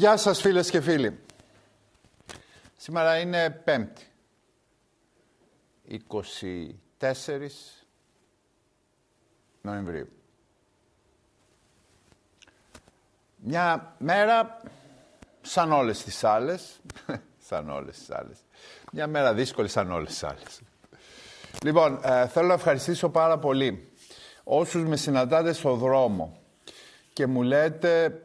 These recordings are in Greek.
Γεια σας φίλες και φίλοι. Σήμερα είναι Πέμπτη. 24 Νοεμβρίου. Μια μέρα σαν όλες τις άλλες. σαν όλες τις άλλες. Μια μέρα δύσκολη σαν όλες τις άλλες. Λοιπόν, ε, θέλω να ευχαριστήσω πάρα πολύ όσους με συναντάτε στο δρόμο και μου λέτε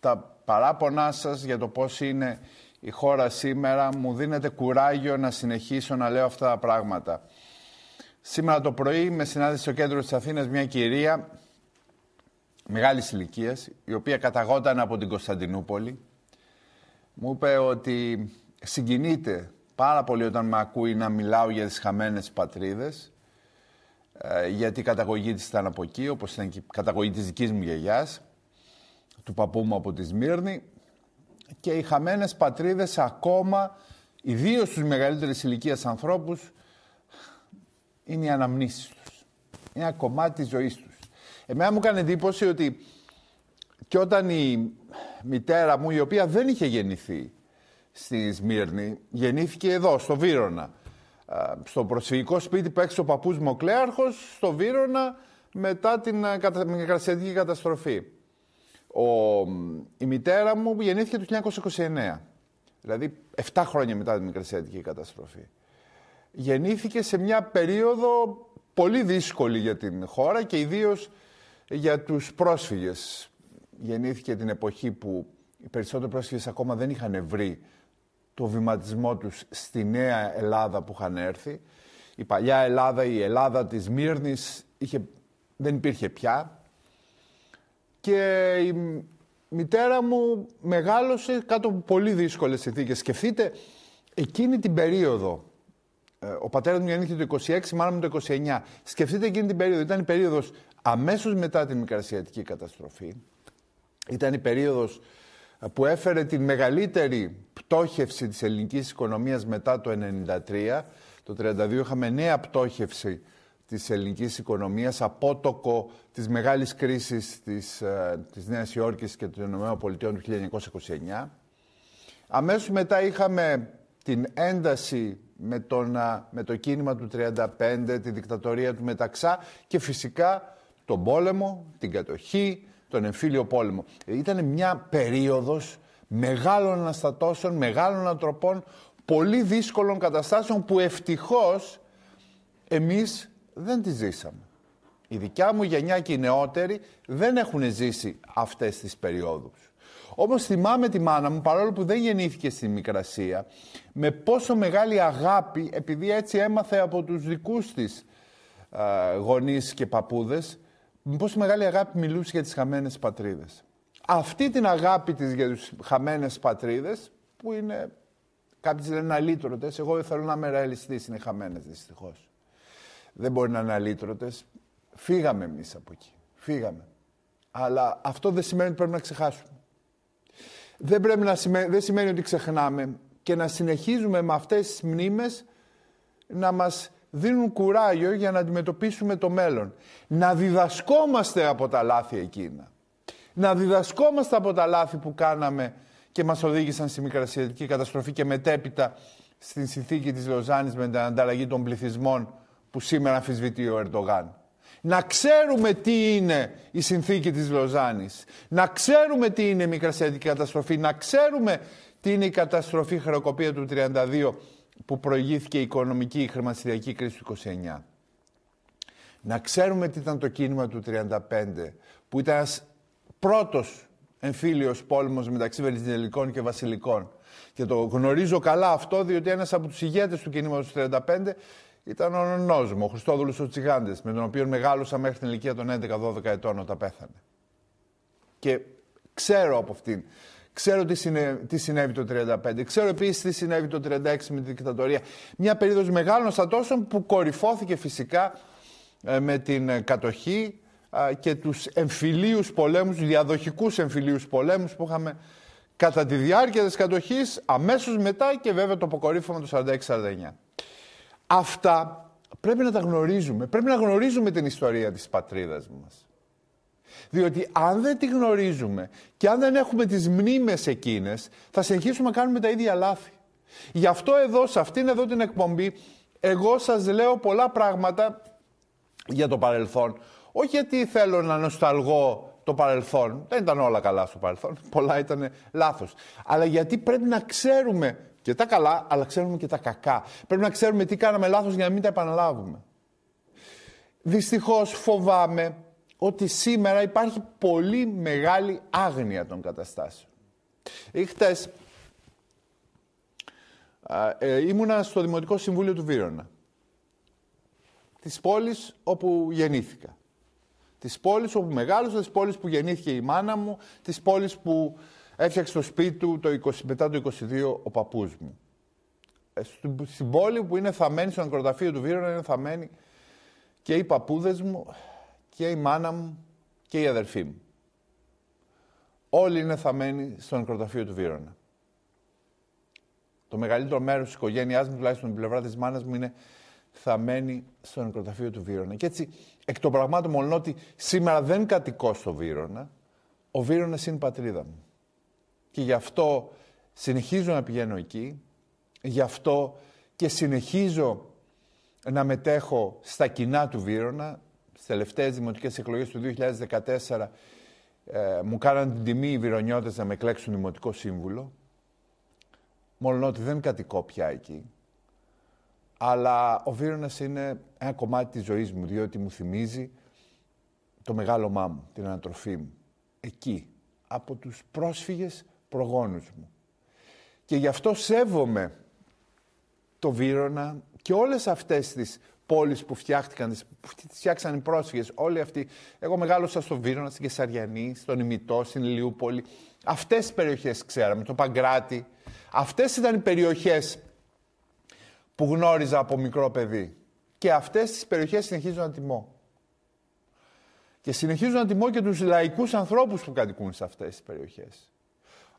τα παράπονά σας, για το πώς είναι η χώρα σήμερα. Μου δίνετε κουράγιο να συνεχίσω να λέω αυτά τα πράγματα. Σήμερα το πρωί με συνάντησε στο κέντρο της Αθήνας μια κυρία μεγάλης ηλικίας, η οποία καταγόταν από την Κωνσταντινούπολη. Μου είπε ότι συγκινείται πάρα πολύ όταν με ακούει να μιλάω για τις χαμένες πατρίδες, ε, γιατί η καταγωγή της ήταν από εκεί, όπως ήταν και η καταγωγή της δικής μου γιαγιάς του παππού μου από τη Σμύρνη και οι χαμένες πατρίδες ακόμα, ιδίως στους μεγαλύτερες ηλικίας ανθρώπους, είναι οι αναμνήσεις τους. Είναι ένα κομμάτι της ζωής τους. Εμένα μου έκανε εντύπωση ότι και όταν η μητέρα μου, η οποία δεν είχε γεννηθεί στη Σμύρνη, γεννήθηκε εδώ, στο Βύρονα. Στο προσφυγικό σπίτι που έξω ο παππούς μου ο στο Βύρονα, μετά την ε, καταστατική καταστροφή. Ο, η μητέρα μου γεννήθηκε το 1929, δηλαδή 7 χρόνια μετά την Μικρασιατική καταστροφή. Γεννήθηκε σε μια περίοδο πολύ δύσκολη για την χώρα και ιδίως για τους πρόσφυγες. Γεννήθηκε την εποχή που οι περισσότεροι πρόσφυγες ακόμα δεν είχαν βρει το βηματισμό τους στη νέα Ελλάδα που είχαν έρθει. Η παλιά Ελλάδα, η Ελλάδα της Μύρνης είχε, δεν υπήρχε πια, και η μητέρα μου μεγάλωσε κάτω από πολύ δύσκολες συνθήκες. Σκεφτείτε, εκείνη την περίοδο, ε, ο πατέρας μου γεννήθηκε το 26, μάλλον το 29. Σκεφτείτε εκείνη την περίοδο, ήταν η περίοδος αμέσως μετά την μικρασιατική καταστροφή. Ήταν η περίοδος ε, που έφερε την μεγαλύτερη πτώχευση της ελληνικής οικονομίας μετά το 1993. Το 1932 είχαμε νέα πτώχευση της ελληνικής οικονομίας, απότοκο της μεγάλης κρίσης της, ε, της Νέας Υόρκης και των Πολιτειών του 1929. Αμέσως μετά είχαμε την ένταση με, τον, ε, με το κίνημα του 35, τη δικτατορία του Μεταξά και φυσικά τον πόλεμο, την κατοχή, τον εμφύλιο πόλεμο. Ε, ήταν μια περίοδος μεγάλων αναστατώσεων, μεγάλων αντροπών, πολύ δύσκολων καταστάσεων που ευτυχώς εμείς δεν τη ζήσαμε. Η δικιά μου γενιά και οι νεότεροι δεν έχουν ζήσει αυτές τις περιόδους. Όμως θυμάμαι τη μάνα μου, παρόλο που δεν γεννήθηκε στη Μικρασία, με πόσο μεγάλη αγάπη, επειδή έτσι έμαθε από τους δικούς της ε, γονείς και παππούδες, με πόσο μεγάλη αγάπη μιλούσε για τις χαμένες πατρίδες. Αυτή την αγάπη της για τις χαμένες πατρίδες, που είναι, κάποιες λένε αλήτρωτες, εγώ θέλω να με ρεαλιστής, είναι χαμένες δυστυχώς δεν μπορεί να είναι αλήτρωτες. Φύγαμε εμείς από εκεί. Φύγαμε. Αλλά αυτό δεν σημαίνει ότι πρέπει να ξεχάσουμε. Δεν, πρέπει να σημαίνει, ότι ξεχνάμε και να συνεχίζουμε με αυτές τις μνήμες να μας δίνουν κουράγιο για να αντιμετωπίσουμε το μέλλον. Να διδασκόμαστε από τα λάθη εκείνα. Να διδασκόμαστε από τα λάθη που κάναμε και μας οδήγησαν στη μικρασιατική καταστροφή και μετέπειτα στην συνθήκη της Λοζάνης με την ανταλλαγή των πληθυσμών που σήμερα αμφισβητεί ο Ερντογάν. Να ξέρουμε τι είναι η συνθήκη της Λοζάνης. Να ξέρουμε τι είναι η μικρασιατική καταστροφή. Να ξέρουμε τι είναι η καταστροφή χρεοκοπία του 32 που προηγήθηκε η οικονομική η χρηματιστηριακή κρίση του 29. Να ξέρουμε τι ήταν το κίνημα του 1935 που ήταν ένας πρώτος εμφύλιος πόλεμος μεταξύ Βελιζινελικών και Βασιλικών. Και το γνωρίζω καλά αυτό διότι ένας από τους ηγέτες του κινήματος του ήταν ο νονός μου, ο Χριστόδουλος ο Τσιγάντης, με τον οποίο μεγάλωσα μέχρι την ηλικία των 11-12 ετών όταν πέθανε. Και ξέρω από αυτήν. Ξέρω τι, συνέ... συνέβη το 1935, Ξέρω επίσης τι συνέβη το 36 με τη δικτατορία. Μια περίοδος μεγάλων στατώσεων που κορυφώθηκε φυσικά ε, με την ε, κατοχή και τους εμφυλίους πολέμους, διαδοχικούς εμφυλίους πολέμους που είχαμε κατά τη διάρκεια της κατοχής, αμέσως μετά και βέβαια το αποκορύφωμα του 46-49. Αυτά πρέπει να τα γνωρίζουμε. Πρέπει να γνωρίζουμε την ιστορία της πατρίδας μας. Διότι αν δεν τη γνωρίζουμε και αν δεν έχουμε τις μνήμες εκείνες, θα συνεχίσουμε να κάνουμε τα ίδια λάθη. Γι' αυτό εδώ, σε αυτήν εδώ την εκπομπή, εγώ σας λέω πολλά πράγματα για το παρελθόν. Όχι γιατί θέλω να νοσταλγώ το παρελθόν. Δεν ήταν όλα καλά στο παρελθόν. Πολλά ήταν λάθος. Αλλά γιατί πρέπει να ξέρουμε και τα καλά, αλλά ξέρουμε και τα κακά. Πρέπει να ξέρουμε τι κάναμε λάθος για να μην τα επαναλάβουμε. Δυστυχώς φοβάμαι ότι σήμερα υπάρχει πολύ μεγάλη άγνοια των καταστάσεων. Ήχτες ε, ήμουνα στο Δημοτικό Συμβούλιο του Βύρονα, της πόλης όπου γεννήθηκα, της πόλης όπου μεγάλωσα, της πόλης που γεννήθηκε η μάνα μου, της πόλης που Έφτιαξε το σπίτι του το 20, μετά το 22 ο παππούς μου. Ε, στην πόλη που είναι θαμένη, στο νεκροταφείο του Βύρονα είναι θαμένη και οι παππούδες μου και η μάνα μου και η αδερφή μου. Όλοι είναι θαμένοι στο νεκροταφείο του Βύρονα. Το μεγαλύτερο μέρος της οικογένειάς μου, τουλάχιστον την πλευρά της μάνας μου, είναι θαμένοι στο νεκροταφείο του Βύρονα. Και έτσι, εκ των πραγμάτων, μόνο ότι σήμερα δεν κατοικώ στο Βύρονα, ο Βύρονα είναι η πατρίδα μου. Και γι' αυτό συνεχίζω να πηγαίνω εκεί, γι' αυτό και συνεχίζω να μετέχω στα κοινά του Βύρονα. Στις τελευταίες δημοτικές εκλογές του 2014 ε, μου κάναν την τιμή οι Βυρονιώτες να με κλέξουν δημοτικό σύμβουλο. Μόνο ότι δεν κατοικώ πια εκεί. Αλλά ο Βύρονας είναι ένα κομμάτι της ζωής μου, διότι μου θυμίζει το μεγάλο μου, την ανατροφή μου. Εκεί, από τους πρόσφυγες προγόνους μου. Και γι' αυτό σέβομαι το Βύρονα και όλες αυτές τις πόλεις που φτιάχτηκαν, που φτιάξαν οι πρόσφυγες, όλοι αυτοί. Εγώ μεγάλωσα στο Βύρονα, στην Κεσαριανή, στον Ημιτό, στην Λιούπολη. Αυτές οι περιοχές ξέραμε, το Παγκράτη. Αυτές ήταν οι περιοχές που γνώριζα από μικρό παιδί. Και αυτές τις περιοχές συνεχίζω να τιμώ. Και συνεχίζω να τιμώ και τους λαϊκούς ανθρώπους που κατοικούν σε αυτές τις περιοχές.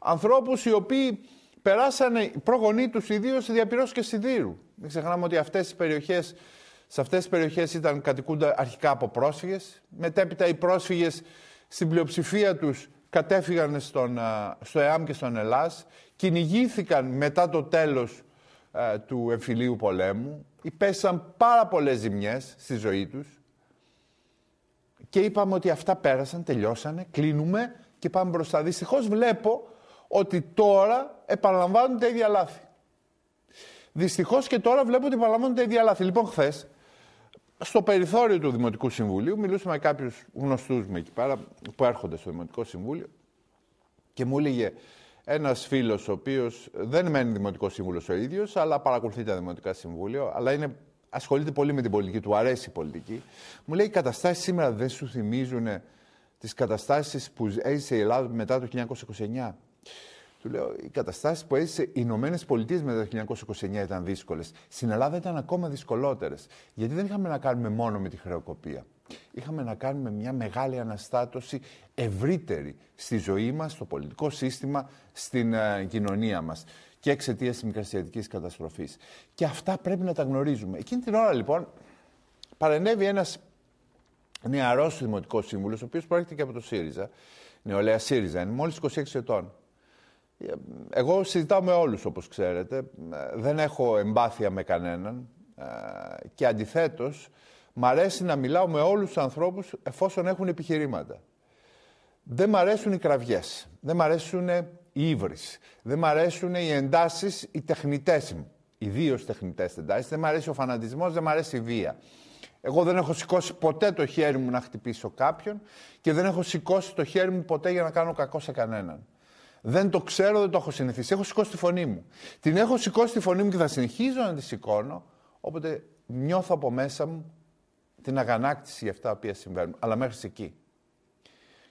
Ανθρώπου οι οποίοι περάσανε οι τους ιδίως ιδίως διαπυρός και σιδήρου. Μην ξεχνάμε ότι αυτές τις περιοχές, σε αυτές τις περιοχές ήταν κατοικούντα αρχικά από πρόσφυγες. Μετέπειτα οι πρόσφυγες στην πλειοψηφία τους κατέφυγαν στον, στο ΕΑΜ και στον Ελλάς, κυνηγήθηκαν μετά το τέλος του εμφυλίου πολέμου, υπέστησαν πάρα πολλές ζημιές στη ζωή τους και είπαμε ότι αυτά πέρασαν, τελειώσανε, κλείνουμε και πάμε μπροστά. Δυστυχώς βλέπω ότι τώρα επαναλαμβάνουν τα ίδια λάθη. Δυστυχώς και τώρα βλέπω ότι επαναλαμβάνουν τα ίδια λάθη. Λοιπόν, χθες, στο περιθώριο του Δημοτικού Συμβουλίου, μιλούσα με κάποιους γνωστούς μου εκεί πέρα που έρχονται στο Δημοτικό Συμβούλιο και μου έλεγε ένας φίλος, ο οποίος δεν μένει Δημοτικό Σύμβουλο ο ίδιος, αλλά παρακολουθεί τα Δημοτικά Συμβούλια, αλλά είναι, ασχολείται πολύ με την πολιτική, του αρέσει η πολιτική. Μου λέει: Οι καταστάσεις σήμερα δεν σου θυμίζουν τις καταστάσεις που έζησε η Ελλάδα μετά το 1929. Του λέω, οι καταστάσεις που έζησε οι Ηνωμένες Πολιτείες μετά το 1929 ήταν δύσκολες. Στην Ελλάδα ήταν ακόμα δυσκολότερες. Γιατί δεν είχαμε να κάνουμε μόνο με τη χρεοκοπία. Είχαμε να κάνουμε μια μεγάλη αναστάτωση ευρύτερη στη ζωή μας, στο πολιτικό σύστημα, στην ε, κοινωνία μας και εξαιτίας της μικρασιατικής καταστροφής. Και αυτά πρέπει να τα γνωρίζουμε. Εκείνη την ώρα λοιπόν παρενέβη ένας νεαρός δημοτικός σύμβουλος, ο οποίος προέρχεται και από το ΣΥΡΙΖΑ, νεολαία ΣΥΡΙΖΑ, είναι μόλις 26 ετών. Εγώ συζητάω με όλους, όπως ξέρετε. Δεν έχω εμπάθεια με κανέναν. Ε, και αντιθέτως, μ' αρέσει να μιλάω με όλους τους ανθρώπους εφόσον έχουν επιχειρήματα. Δεν μ' αρέσουν οι κραυγές. Δεν μ' αρέσουν οι ύβρις. Δεν μ' αρέσουν οι εντάσεις, οι τεχνητές μου. Ιδίως τεχνητές εντάσεις. Δεν μ' αρέσει ο φανατισμός, δεν μ' αρέσει η βία. Εγώ δεν έχω σηκώσει ποτέ το χέρι μου να χτυπήσω κάποιον και δεν έχω σηκώσει το χέρι μου ποτέ για να κάνω κακό σε κανέναν. Δεν το ξέρω, δεν το έχω συνηθίσει. Έχω σηκώσει τη φωνή μου. Την έχω σηκώσει τη φωνή μου και θα συνεχίζω να τη σηκώνω. Όποτε νιώθω από μέσα μου την αγανάκτηση για αυτά τα οποία συμβαίνουν. Αλλά μέχρι εκεί.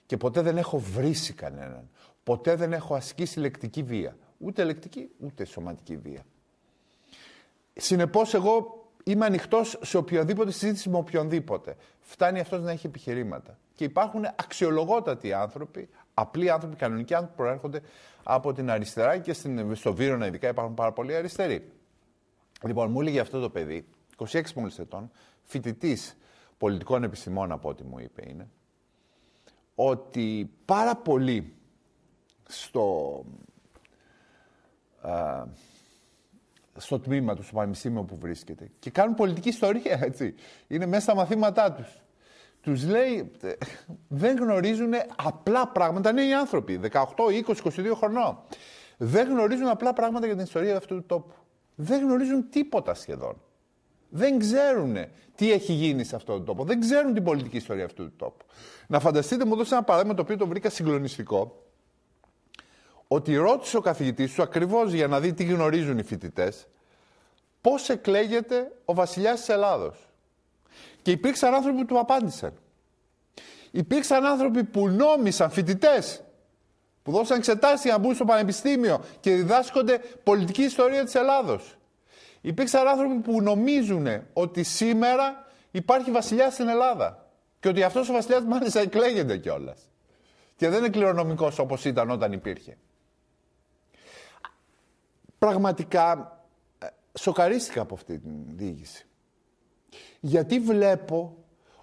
Και ποτέ δεν έχω βρήσει κανέναν. Ποτέ δεν έχω ασκήσει λεκτική βία. Ούτε λεκτική, ούτε σωματική βία. Συνεπώς, εγώ είμαι ανοιχτός σε οποιοδήποτε συζήτηση με οποιονδήποτε. Φτάνει αυτός να έχει επιχειρήματα και υπάρχουν αξιολογότατοι άνθρωποι, απλοί άνθρωποι, κανονικοί άνθρωποι που προέρχονται από την αριστερά και στην, στο Βύρονα ειδικά υπάρχουν πάρα πολλοί αριστεροί. Λοιπόν, μου έλεγε αυτό το παιδί, 26 μόλις ετών, φοιτητής πολιτικών επιστημών από ό,τι μου είπε είναι, ότι πάρα πολύ στο, α, στο τμήμα του, στο πανεπιστήμιο που βρίσκεται και κάνουν πολιτική ιστορία, έτσι. Είναι μέσα στα μαθήματά τους. Τους λέει δεν γνωρίζουν απλά πράγματα, νέοι άνθρωποι, 18, 20, 22 χρονών. Δεν γνωρίζουν απλά πράγματα για την ιστορία αυτού του τόπου. Δεν γνωρίζουν τίποτα σχεδόν. Δεν ξέρουν τι έχει γίνει σε αυτόν τον τόπο. Δεν ξέρουν την πολιτική ιστορία αυτού του τόπου. Να φανταστείτε, μου δώσε ένα παράδειγμα το οποίο το βρήκα συγκλονιστικό. Ότι ρώτησε ο καθηγητής του ακριβώς για να δει τι γνωρίζουν οι φοιτητές, πώς εκλέγεται ο βασιλιάς της Ελλάδος. Και υπήρξαν άνθρωποι που του απάντησαν. Υπήρξαν άνθρωποι που νόμισαν, φοιτητές, που δώσαν εξετάσεις για να μπουν στο πανεπιστήμιο και διδάσκονται πολιτική ιστορία της Ελλάδος. Υπήρξαν άνθρωποι που νομίζουν ότι σήμερα υπάρχει βασιλιάς στην Ελλάδα. Και ότι αυτός ο βασιλιάς μάλιστα εκλέγεται κιόλας. Και δεν είναι κληρονομικός όπως ήταν όταν υπήρχε. Πραγματικά ε, σοκαρίστηκα από αυτή την διοίκηση. Γιατί βλέπω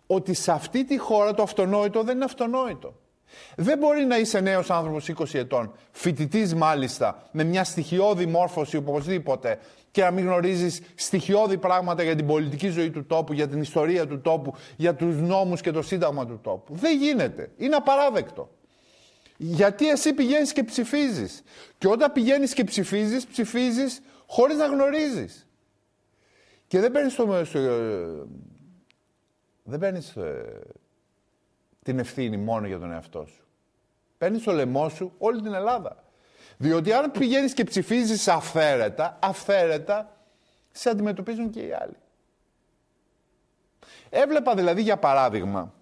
ότι σε αυτή τη χώρα το αυτονόητο δεν είναι αυτονόητο. Δεν μπορεί να είσαι νέος άνθρωπος 20 ετών, φοιτητής μάλιστα, με μια στοιχειώδη μόρφωση οπωσδήποτε και να μην γνωρίζεις στοιχειώδη πράγματα για την πολιτική ζωή του τόπου, για την ιστορία του τόπου, για τους νόμους και το σύνταγμα του τόπου. Δεν γίνεται. Είναι απαράδεκτο. Γιατί εσύ πηγαίνεις και ψηφίζεις. Και όταν πηγαίνεις και ψηφίζεις, ψηφίζεις χωρίς να γνωρίζεις. Και δεν παίρνεις ε, δεν ε, την ευθύνη μόνο για τον εαυτό σου. Παίρνεις το λαιμό σου όλη την Ελλάδα. Διότι αν πηγαίνεις και ψηφίζεις αυθαίρετα, αυθαίρετα σε αντιμετωπίζουν και οι άλλοι. Έβλεπα δηλαδή για παράδειγμα,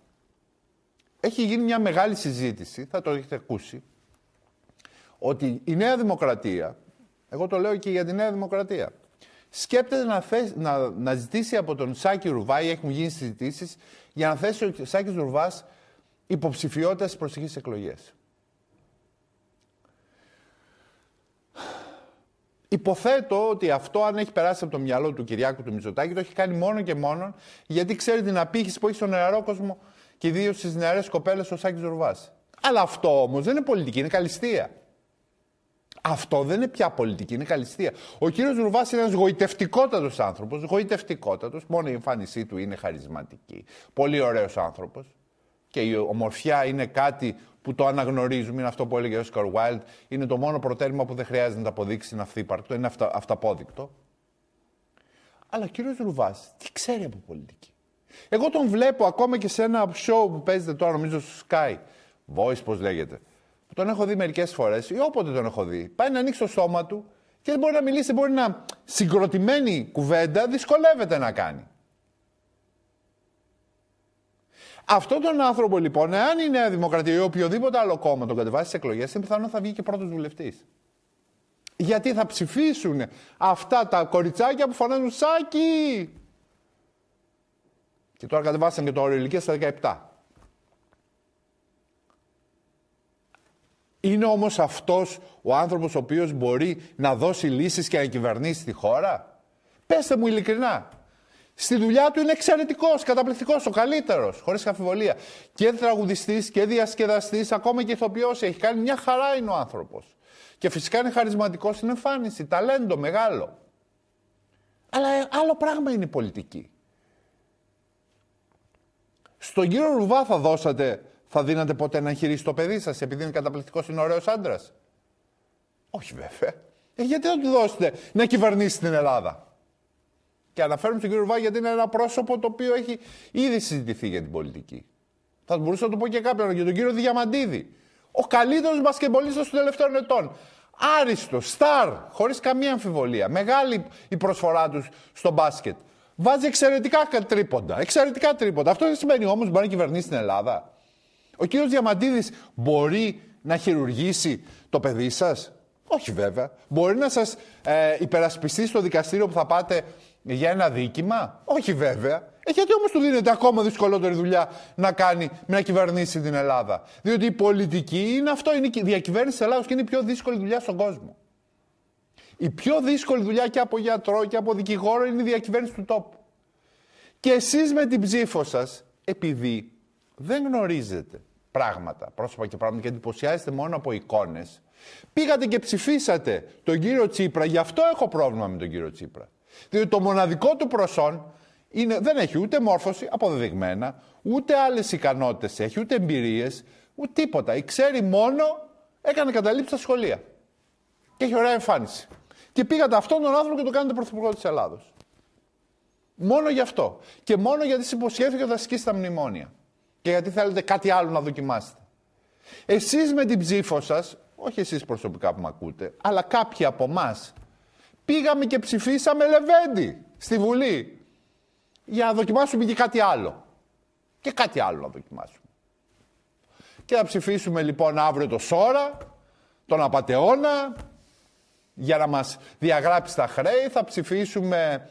έχει γίνει μια μεγάλη συζήτηση, θα το έχετε ακούσει, ότι η Νέα Δημοκρατία, εγώ το λέω και για τη Νέα Δημοκρατία, σκέπτεται να, να, ζητήσει από τον Σάκη ή έχουν γίνει συζητήσεις, για να θέσει ο Σάκης Ρουβάς υποψηφιότητας στις προσεχείς εκλογές. Υποθέτω ότι αυτό, αν έχει περάσει από το μυαλό του Κυριάκου του Μητσοτάκη, το έχει κάνει μόνο και μόνο γιατί ξέρει την απήχηση που έχει στον νεαρό κόσμο και ιδίως στις νεαρές κοπέλες ο Σάκης Ρουβάς. Αλλά αυτό όμως δεν είναι πολιτική, είναι καλυστία. Αυτό δεν είναι πια πολιτική, είναι καλυστία. Ο κύριος Ρουβάς είναι ένας γοητευτικότατος άνθρωπος. Γοητευτικότατος. Μόνο η εμφάνισή του είναι χαρισματική. Πολύ ωραίος άνθρωπος. Και η ομορφιά είναι κάτι που το αναγνωρίζουμε, είναι αυτό που έλεγε ο Όσκαρ Βάιλτ. Είναι το μόνο προτέρημα που δεν χρειάζεται να το αποδείξει, είναι αυθύπαρκτο, είναι αυτα, αυταπόδεικτο. Αλλά ο κύριος Ρουβάς τι ξέρει από πολιτική. Εγώ τον βλέπω ακόμα και σε ένα show που παίζεται τώρα, νομίζω στο Sky. Voice, πώς λέγεται. Τον έχω δει μερικές φορές ή όποτε τον έχω δει. Πάει να ανοίξει το στόμα του και δεν μπορεί να μιλήσει. δεν Μπορεί να συγκροτημένη κουβέντα δυσκολεύεται να κάνει. Αυτόν τον άνθρωπο λοιπόν, εάν η Νέα Δημοκρατία ή οποιοδήποτε άλλο κόμμα τον κατεβάσει στις εκλογές, είναι πιθανό θα βγει και πρώτος βουλευτής. Γιατί θα ψηφίσουν αυτά τα κοριτσάκια που φωνάζουν Σάκι. Και τώρα κατεβάσαν και το όριο ηλικίας στα 17. Είναι όμως αυτός ο άνθρωπος ο οποίος μπορεί να δώσει λύσεις και να κυβερνήσει τη χώρα. Πεστε μου ειλικρινά. Στη δουλειά του είναι εξαιρετικός, καταπληκτικός, ο καλύτερος, χωρίς αμφιβολία. Και τραγουδιστής και διασκεδαστής, ακόμα και ηθοποιός έχει κάνει μια χαρά είναι ο άνθρωπος. Και φυσικά είναι χαρισματικός στην εμφάνιση, ταλέντο μεγάλο. Αλλά άλλο πράγμα είναι η πολιτική. Στον κύριο Ρουβά θα δώσατε θα δίνατε ποτέ να χειρίσει το παιδί σας επειδή είναι καταπληκτικός, είναι ωραίος άντρας. Όχι βέβαια. Ε, γιατί να του δώσετε να κυβερνήσει την Ελλάδα. Και αναφέρουμε στον κύριο Βάγια γιατί είναι ένα πρόσωπο το οποίο έχει ήδη συζητηθεί για την πολιτική. Θα μπορούσα να το πω και κάποιον, για τον κύριο Διαμαντίδη. Ο καλύτερος μπασκεμπολίστας των τελευταίων ετών. Άριστο, στάρ, χωρίς καμία αμφιβολία. Μεγάλη η προσφορά τους στο μπάσκετ. Βάζει εξαιρετικά τρίποντα. Εξαιρετικά τρίποντα. Αυτό δεν σημαίνει όμως μπορεί να κυβερνήσει την Ελλάδα. Ο κύριος Διαμαντίδης μπορεί να χειρουργήσει το παιδί σας. Όχι βέβαια. Μπορεί να σας ε, υπερασπιστεί στο δικαστήριο που θα πάτε για ένα δίκημα. Όχι βέβαια. Ε, γιατί όμως του δίνεται ακόμα δυσκολότερη δουλειά να κάνει, με να κυβερνήσει την Ελλάδα. Διότι η πολιτική είναι αυτό, είναι η διακυβέρνηση της Ελλάδος και είναι η πιο δύσκολη δουλειά στον κόσμο. Η πιο δύσκολη δουλειά και από γιατρό και από δικηγόρο είναι η διακυβέρνηση του τόπου. Και εσείς με την ψήφο σας, επειδή δεν γνωρίζετε πράγματα, πρόσωπα και πράγματα και εντυπωσιάζεστε μόνο από εικόνες, πήγατε και ψηφίσατε τον κύριο Τσίπρα, γι' αυτό έχω πρόβλημα με τον κύριο Τσίπρα. Διότι το μοναδικό του προσόν είναι, δεν έχει ούτε μόρφωση αποδεδειγμένα, ούτε άλλες ικανότητες έχει, ούτε εμπειρίες, ούτε τίποτα. Ξέρει μόνο, έκανε καταλήψει στα σχολεία. Και έχει ωραία εμφάνιση. Και πήγατε αυτόν τον άνθρωπο και το κάνετε πρωθυπουργό της Ελλάδος. Μόνο γι' αυτό. Και μόνο γιατί συμποσχέθηκε ότι θα σκίσει τα μνημόνια και γιατί θέλετε κάτι άλλο να δοκιμάσετε. Εσείς με την ψήφο σας, όχι εσείς προσωπικά που με ακούτε, αλλά κάποιοι από εμάς πήγαμε και ψηφίσαμε Λεβέντι στη Βουλή για να δοκιμάσουμε και κάτι άλλο. Και κάτι άλλο να δοκιμάσουμε. Και θα ψηφίσουμε λοιπόν αύριο το Σόρα, τον Απατεώνα, για να μας διαγράψει τα χρέη. Θα ψηφίσουμε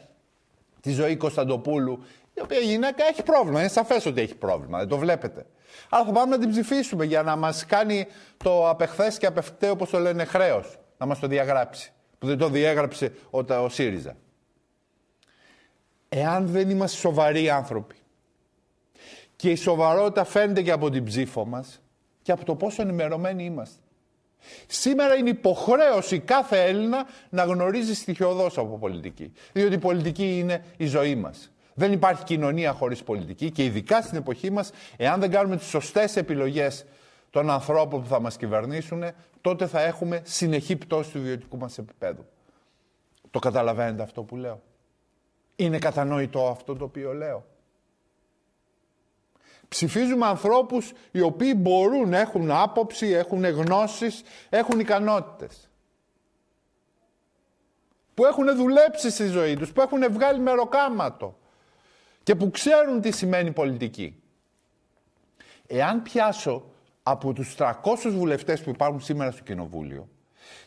τη ζωή Κωνσταντοπούλου η οποία γυναίκα έχει πρόβλημα. Είναι σαφές ότι έχει πρόβλημα, δεν το βλέπετε. Αλλά θα πάμε να την ψηφίσουμε για να μας κάνει το απεχθές και απευθέ, όπως το λένε, χρέος. Να μας το διαγράψει. Που δεν το διέγραψε ο ΣΥΡΙΖΑ. Εάν δεν είμαστε σοβαροί άνθρωποι και η σοβαρότητα φαίνεται και από την ψήφο μας και από το πόσο ενημερωμένοι είμαστε. Σήμερα είναι υποχρέωση κάθε Έλληνα να γνωρίζει στοιχειοδός από πολιτική. Διότι η πολιτική είναι η ζωή μας. Δεν υπάρχει κοινωνία χωρίς πολιτική και ειδικά στην εποχή μας, εάν δεν κάνουμε τις σωστές επιλογές των ανθρώπων που θα μας κυβερνήσουν, τότε θα έχουμε συνεχή πτώση του ιδιωτικού μας επίπεδου. Το καταλαβαίνετε αυτό που λέω. Είναι κατανοητό αυτό το οποίο λέω. Ψηφίζουμε ανθρώπους οι οποίοι μπορούν, έχουν άποψη, έχουν γνώσεις, έχουν ικανότητες. Που έχουν δουλέψει στη ζωή τους, που έχουν βγάλει μεροκάματο και που ξέρουν τι σημαίνει πολιτική. Εάν πιάσω από τους 300 βουλευτές που υπάρχουν σήμερα στο Κοινοβούλιο,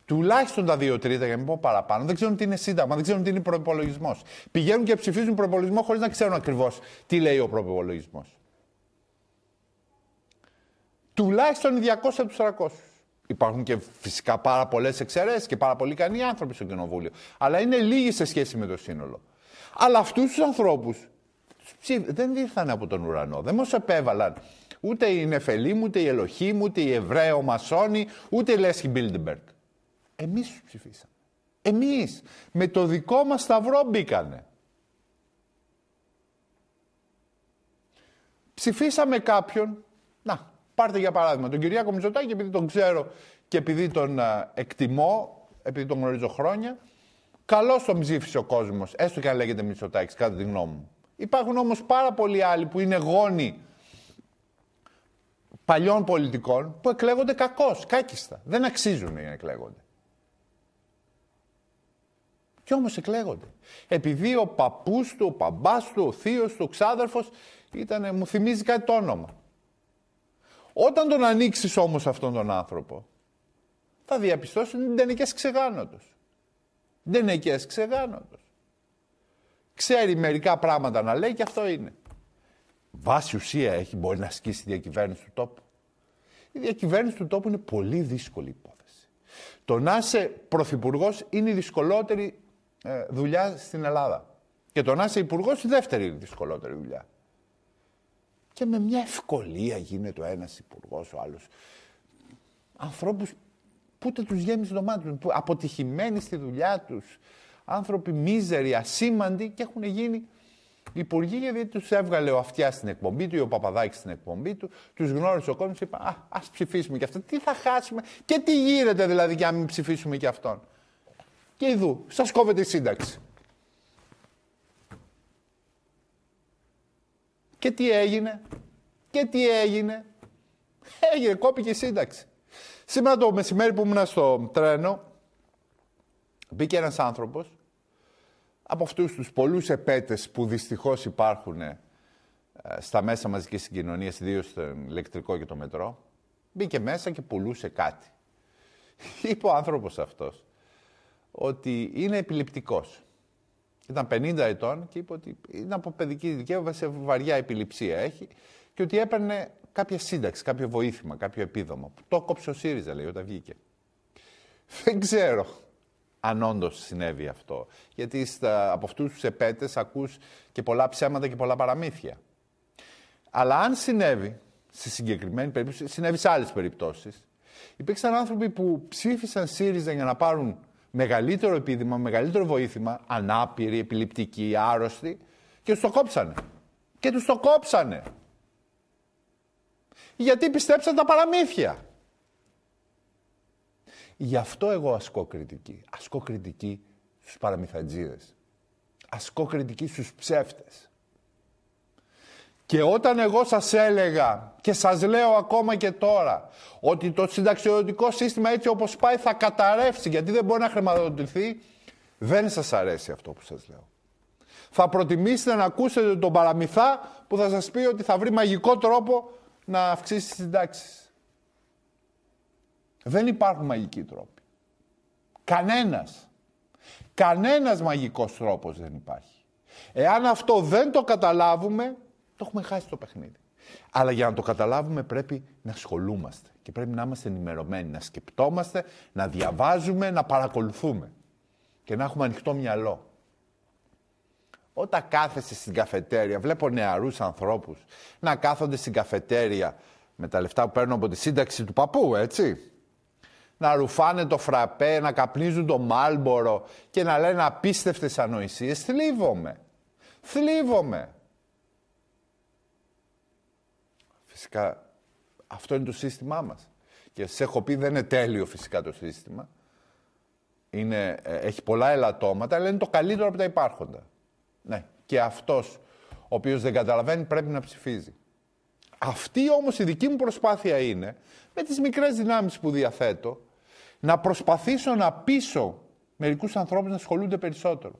τουλάχιστον τα δύο τρίτα, για να μην πω παραπάνω, δεν ξέρουν τι είναι σύνταγμα, δεν ξέρουν τι είναι προπολογισμό. Πηγαίνουν και ψηφίζουν προπολογισμό χωρίς να ξέρουν ακριβώς τι λέει ο προπολογισμό. Τουλάχιστον 200 από τους 300. Υπάρχουν και φυσικά πάρα πολλές εξαιρέσεις και πάρα πολλοί ικανοί άνθρωποι στο κοινοβούλιο. Αλλά είναι λίγοι σε σχέση με το σύνολο. Αλλά αυτούς τους ανθρώπους δεν ήρθαν από τον ουρανό. Δεν μας επέβαλαν ούτε οι μου, ούτε οι μου, ούτε οι Εβραίο Μασόνοι, ούτε η Λέσχη Μπίλντεμπεργκ. Εμείς τους ψηφίσαμε. Εμείς. Με το δικό μας σταυρό μπήκανε. Ψηφίσαμε κάποιον, να, πάρτε για παράδειγμα τον Κυριάκο Μητσοτάκη, επειδή τον ξέρω και επειδή τον εκτιμώ, επειδή τον γνωρίζω χρόνια, καλώς τον ψήφισε ο κόσμος, έστω και αν λέγεται Μητσοτάκης, κατά τη γνώμη μου. Υπάρχουν όμως πάρα πολλοί άλλοι που είναι γόνοι παλιών πολιτικών που εκλέγονται κακώς, κάκιστα. Δεν αξίζουν να εκλέγονται. Κι όμως εκλέγονται. Επειδή ο παππούς του, ο παμπάς του, ο θείος του, ο ξάδερφος ήτανε, μου θυμίζει κάτι το όνομα. Όταν τον ανοίξεις όμως αυτόν τον άνθρωπο, θα διαπιστώσουν την δεν ξεγάνωτος. Τενικές ξεγάνωτος ξέρει μερικά πράγματα να λέει και αυτό είναι. Βάση ουσία έχει, μπορεί να ασκήσει τη διακυβέρνηση του τόπου. Η διακυβέρνηση του τόπου είναι πολύ δύσκολη υπόθεση. Το να είσαι πρωθυπουργός είναι η δυσκολότερη ε, δουλειά στην Ελλάδα. Και το να είσαι υπουργός η δεύτερη δυσκολότερη δουλειά. Και με μια ευκολία γίνεται ο ένας υπουργός, ο άλλος. Ανθρώπους που ούτε τους γέμισε το μάτι τους, αποτυχημένοι στη δουλειά τους, άνθρωποι μίζεροι, ασήμαντοι και έχουν γίνει υπουργοί γιατί τους έβγαλε ο Αυτιάς στην εκπομπή του ή ο Παπαδάκης στην εκπομπή του, τους γνώρισε ο κόσμος και είπα: Α ας ψηφίσουμε και αυτό. Τι θα χάσουμε και τι γίνεται δηλαδή για να μην ψηφίσουμε και αυτόν. Και ειδού, σας κόβεται η σύνταξη. Και τι έγινε, και τι έγινε. Έγινε, κόπηκε η σύνταξη. Σήμερα το μεσημέρι που ήμουν στο τρένο, μπήκε ένας άνθρωπος από αυτούς τους πολλούς επέτες που δυστυχώς υπάρχουν ε, στα μέσα μαζικής συγκοινωνίας, ιδίως στο ηλεκτρικό και το μετρό, μπήκε μέσα και πουλούσε κάτι. Είπε ο άνθρωπος αυτός ότι είναι επιληπτικός. Ήταν 50 ετών και είπε ότι είναι από παιδική δικαίωμα σε βαριά επιληψία έχει και ότι έπαιρνε κάποια σύνταξη, κάποιο βοήθημα, κάποιο επίδομα. Το κόψε ο ΣΥΡΙΖΑ, λέει, όταν βγήκε. Δεν ξέρω αν όντως συνέβη αυτό. Γιατί στα, από αυτούς τους επέτες ακούς και πολλά ψέματα και πολλά παραμύθια. Αλλά αν συνέβη, σε συγκεκριμένη περίπτωση, συνέβη σε άλλες περιπτώσεις, υπήρξαν άνθρωποι που ψήφισαν ΣΥΡΙΖΑ για να πάρουν μεγαλύτερο επίδημα, μεγαλύτερο βοήθημα, ανάπηροι, επιληπτικοί, άρρωστοι, και τους το κόψανε. Και τους το κόψανε. Γιατί πιστέψαν τα παραμύθια. Γι' αυτό εγώ ασκώ κριτική. Ασκώ κριτική στους παραμυθατζίδες. Ασκώ κριτική στους ψεύτες. Και όταν εγώ σας έλεγα και σας λέω ακόμα και τώρα ότι το συνταξιοδοτικό σύστημα έτσι όπως πάει θα καταρρεύσει γιατί δεν μπορεί να χρηματοδοτηθεί, δεν σας αρέσει αυτό που σας λέω. Θα προτιμήσετε να ακούσετε τον παραμυθά που θα σας πει ότι θα βρει μαγικό τρόπο να αυξήσει τις συντάξεις. Δεν υπάρχουν μαγικοί τρόποι. Κανένας. Κανένας μαγικός τρόπος δεν υπάρχει. Εάν αυτό δεν το καταλάβουμε, το έχουμε χάσει το παιχνίδι. Αλλά για να το καταλάβουμε πρέπει να ασχολούμαστε και πρέπει να είμαστε ενημερωμένοι, να σκεπτόμαστε, να διαβάζουμε, να παρακολουθούμε και να έχουμε ανοιχτό μυαλό. Όταν κάθεσαι στην καφετέρια, βλέπω νεαρούς ανθρώπους να κάθονται στην καφετέρια με τα λεφτά που παίρνουν από τη σύνταξη του παππού, έτσι, να ρουφάνε το φραπέ, να καπνίζουν το μάλμπορο και να λένε απίστευτες ανοησίες, θλίβομαι. Θλίβομαι. Φυσικά αυτό είναι το σύστημά μας. Και σε έχω πει δεν είναι τέλειο φυσικά το σύστημα. Είναι, ε, έχει πολλά ελαττώματα, αλλά είναι το καλύτερο από τα υπάρχοντα. Ναι. Και αυτός ο οποίος δεν καταλαβαίνει πρέπει να ψηφίζει. Αυτή όμως η δική μου προσπάθεια είναι, με τις μικρές δυνάμεις που διαθέτω, να προσπαθήσω να πείσω μερικούς ανθρώπους να ασχολούνται περισσότερο.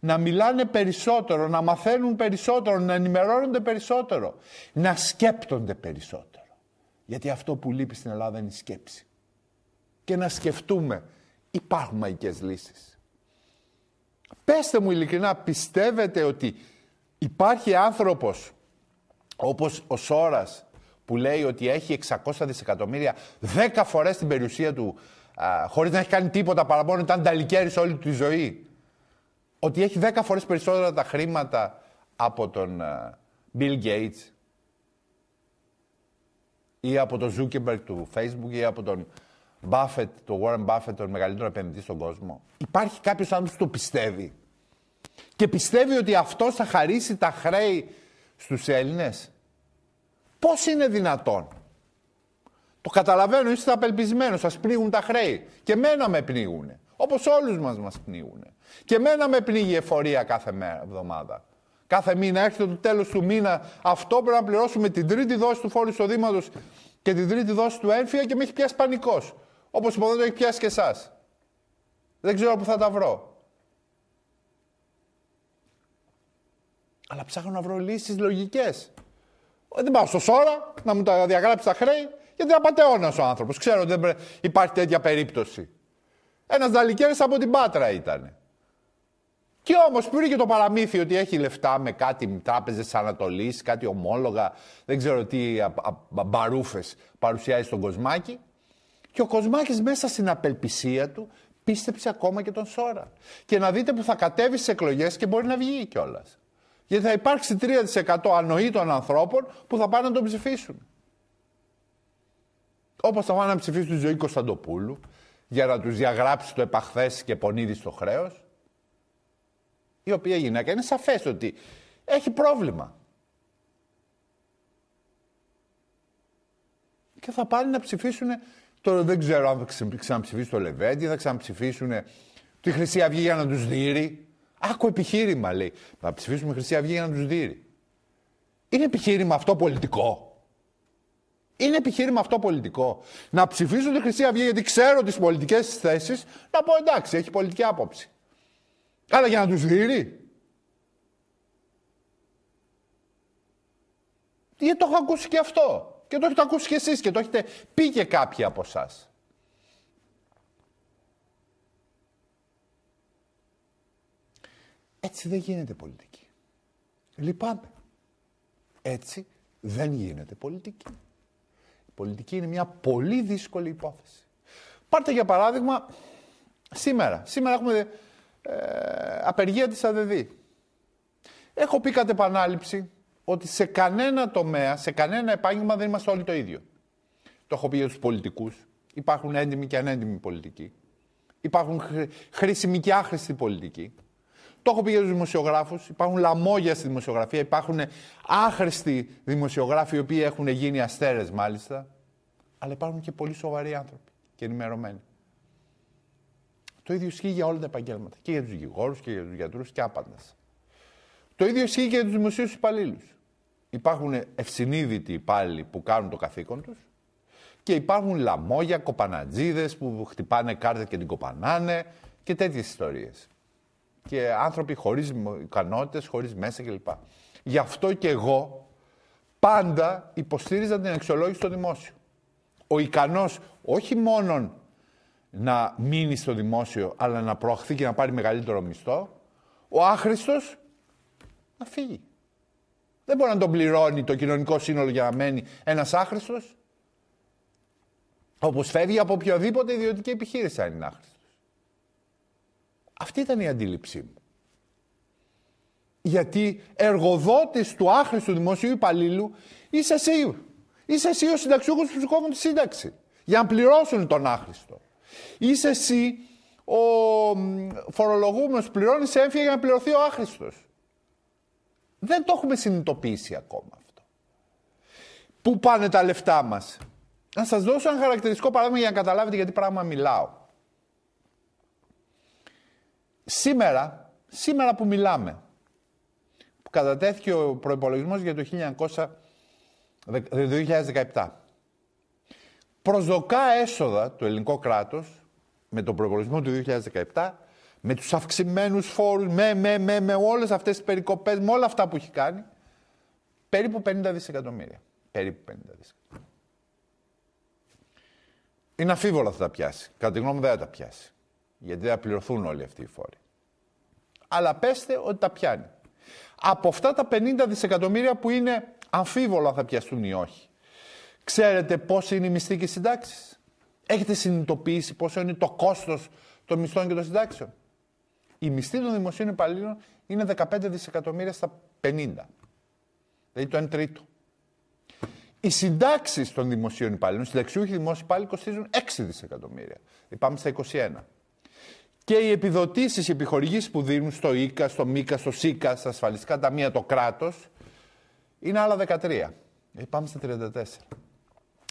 Να μιλάνε περισσότερο, να μαθαίνουν περισσότερο, να ενημερώνονται περισσότερο, να σκέπτονται περισσότερο. Γιατί αυτό που λείπει στην Ελλάδα είναι η σκέψη. Και να σκεφτούμε, υπάρχουν μαγικές λύσεις. Πεστε μου ειλικρινά, πιστεύετε ότι υπάρχει άνθρωπος όπως ο Σόρας που λέει ότι έχει 600 δισεκατομμύρια 10 φορές την περιουσία του, χωρίς να έχει κάνει τίποτα παρά μόνο ήταν ταλικέρι όλη τη ζωή. Ότι έχει 10 φορές περισσότερα τα χρήματα από τον Bill Gates ή από τον Zuckerberg του Facebook ή από τον Buffett, τον Warren Buffett, τον μεγαλύτερο επενδυτή στον κόσμο. Υπάρχει κάποιος άνθρωπο που το πιστεύει. Και πιστεύει ότι αυτό θα χαρίσει τα χρέη στους Έλληνες. Πώς είναι δυνατόν. Το καταλαβαίνω, είστε απελπισμένος, σας πνίγουν τα χρέη. Και μένα με πνίγουν. Όπως όλους μας μας πνίγουνε. Και μένα με πνίγει η εφορία κάθε μέρα, εβδομάδα. Κάθε μήνα έρχεται το τέλος του μήνα. Αυτό πρέπει να πληρώσουμε την τρίτη δόση του φόρου εισοδήματος και την τρίτη δόση του έμφυα και με έχει πιάσει πανικός. Όπως υποδέτω, έχει πιάσει και εσάς. Δεν ξέρω που θα τα βρω. Αλλά ψάχνω να βρω λύσεις λογικές. Ε, δεν πάω στο Σόρα να μου τα διαγράψει τα χρέη, γιατί είναι απαταιώνας ο άνθρωπος. Ξέρω ότι δεν υπάρχει τέτοια περίπτωση. Ένας δαλικέρης από την Πάτρα ήταν. Και όμως πήρε και το παραμύθι ότι έχει λεφτά με κάτι τράπεζες Ανατολής, κάτι ομόλογα, δεν ξέρω τι μπαρούφες παρουσιάζει στον Κοσμάκη. Και ο Κοσμάκης μέσα στην απελπισία του πίστεψε ακόμα και τον Σόρα. Και να δείτε που θα κατέβει στι εκλογές και μπορεί να βγει κιόλας. Γιατί θα υπάρξει 3% ανοή των ανθρώπων που θα πάνε να τον ψηφίσουν. Όπως θα πάνε να ψηφίσουν τη ζωή Κωνσταντοπούλου για να τους διαγράψει το επαχθές και πονίδι στο χρέος. Η οποία γυναίκα είναι σαφές ότι έχει πρόβλημα. Και θα πάνε να ψηφίσουν. Το, δεν ξέρω αν θα ξαναψηφίσουν το Λεβέντι, θα ξαναψηφίσουν τη Χρυσή Αυγή για να τους δίνει. Άκου επιχείρημα, λέει. Να ψηφίσουμε Χρυσή Αυγή για να τους δει. Είναι επιχείρημα αυτό πολιτικό. Είναι επιχείρημα αυτό πολιτικό. Να ψηφίσουν τη Χρυσή Αυγή γιατί ξέρω τις πολιτικές τη θέσεις, να πω εντάξει, έχει πολιτική άποψη. Αλλά για να τους δει. Γιατί το έχω ακούσει και αυτό. Και το έχετε ακούσει και εσείς και το έχετε πει και κάποιοι από εσάς. Έτσι δεν γίνεται πολιτική. Λυπάμαι. Έτσι δεν γίνεται πολιτική. Η πολιτική είναι μια πολύ δύσκολη υπόθεση. Πάρτε για παράδειγμα σήμερα. Σήμερα έχουμε ε, απεργία της ΑΔΔ. Έχω πει κατ' επανάληψη ότι σε κανένα τομέα, σε κανένα επάγγελμα δεν είμαστε όλοι το ίδιο. Το έχω πει για τους πολιτικούς. Υπάρχουν έντιμοι και ανέντιμοι πολιτικοί. Υπάρχουν χρήσιμοι και άχρηστοι πολιτικοί. Το έχω πει για τους δημοσιογράφους. Υπάρχουν λαμόγια στη δημοσιογραφία. Υπάρχουν άχρηστοι δημοσιογράφοι οι οποίοι έχουν γίνει αστέρες μάλιστα. Αλλά υπάρχουν και πολύ σοβαροί άνθρωποι και ενημερωμένοι. Το ίδιο ισχύει για όλα τα επαγγέλματα. Και για τους δικηγόρους και για τους γιατρούς και άπαντα. Το ίδιο ισχύει και για τους δημοσίους υπαλλήλους. Υπάρχουν ευσυνείδητοι υπάλληλοι που κάνουν το καθήκον τους και υπάρχουν λαμόγια, κοπανατζίδες που χτυπάνε κάρτα και την κοπανάνε και τέτοιες ιστορίες και άνθρωποι χωρίς ικανότητες, χωρίς μέσα κλπ. Γι' αυτό και εγώ πάντα υποστήριζα την αξιολόγηση στο δημόσιο. Ο ικανός όχι μόνον να μείνει στο δημόσιο, αλλά να προαχθεί και να πάρει μεγαλύτερο μισθό, ο άχρηστος να φύγει. Δεν μπορεί να τον πληρώνει το κοινωνικό σύνολο για να μένει ένας άχρηστος, Όπως φεύγει από οποιοδήποτε ιδιωτική επιχείρηση αν είναι άχρηστος. Αυτή ήταν η αντίληψή μου. Γιατί εργοδότης του άχρηστου δημοσίου υπαλλήλου είσαι εσύ. Είσαι εσύ ο συνταξιούχος που σηκώνουν τη σύνταξη. Για να πληρώσουν τον άχρηστο. Είσαι εσύ ο φορολογούμενος πληρώνει σε έμφυα για να πληρωθεί ο άχρηστος. Δεν το έχουμε συνειδητοποιήσει ακόμα αυτό. Πού πάνε τα λεφτά μας. Να σας δώσω ένα χαρακτηριστικό παράδειγμα για να καταλάβετε γιατί πράγμα μιλάω. Σήμερα, σήμερα που μιλάμε, που κατατέθηκε ο προϋπολογισμός για το 2017, προσδοκά έσοδα το ελληνικό κράτος με τον προϋπολογισμό του 2017, με τους αυξημένους φόρους, με, με, με, με όλες αυτές τις περικοπές, με όλα αυτά που έχει κάνει, περίπου 50 δισεκατομμύρια. Περίπου 50 δισεκατομμύρια. Είναι αφίβολα θα τα πιάσει. Κατά τη γνώμη μου δεν θα τα πιάσει γιατί δεν θα πληρωθούν όλοι αυτοί οι φόροι. Αλλά πέστε ότι τα πιάνει. Από αυτά τα 50 δισεκατομμύρια που είναι αμφίβολα θα πιαστούν ή όχι. Ξέρετε πόσο είναι η μισθή και οι συντάξεις. Έχετε συνειδητοποιήσει πόσο είναι το κόστος των μισθών και των συντάξεων. Η μισθή των δημοσίων υπαλλήλων είναι 15 δισεκατομμύρια στα 50. Δηλαδή το 1 τρίτο. Οι συντάξεις των δημοσίων υπαλλήλων, συνταξιούχοι δημόσιοι υπάλληλοι κοστίζουν 6 δισεκατομμύρια. πάμε στα 21 και οι επιδοτήσεις, οι επιχορηγήσεις που δίνουν στο ΊΚΑ, στο ΜΙΚΑ, στο ΣΥΚΑ, στα ασφαλιστικά ταμεία, το κράτος, είναι άλλα 13. Ε, πάμε στα 34.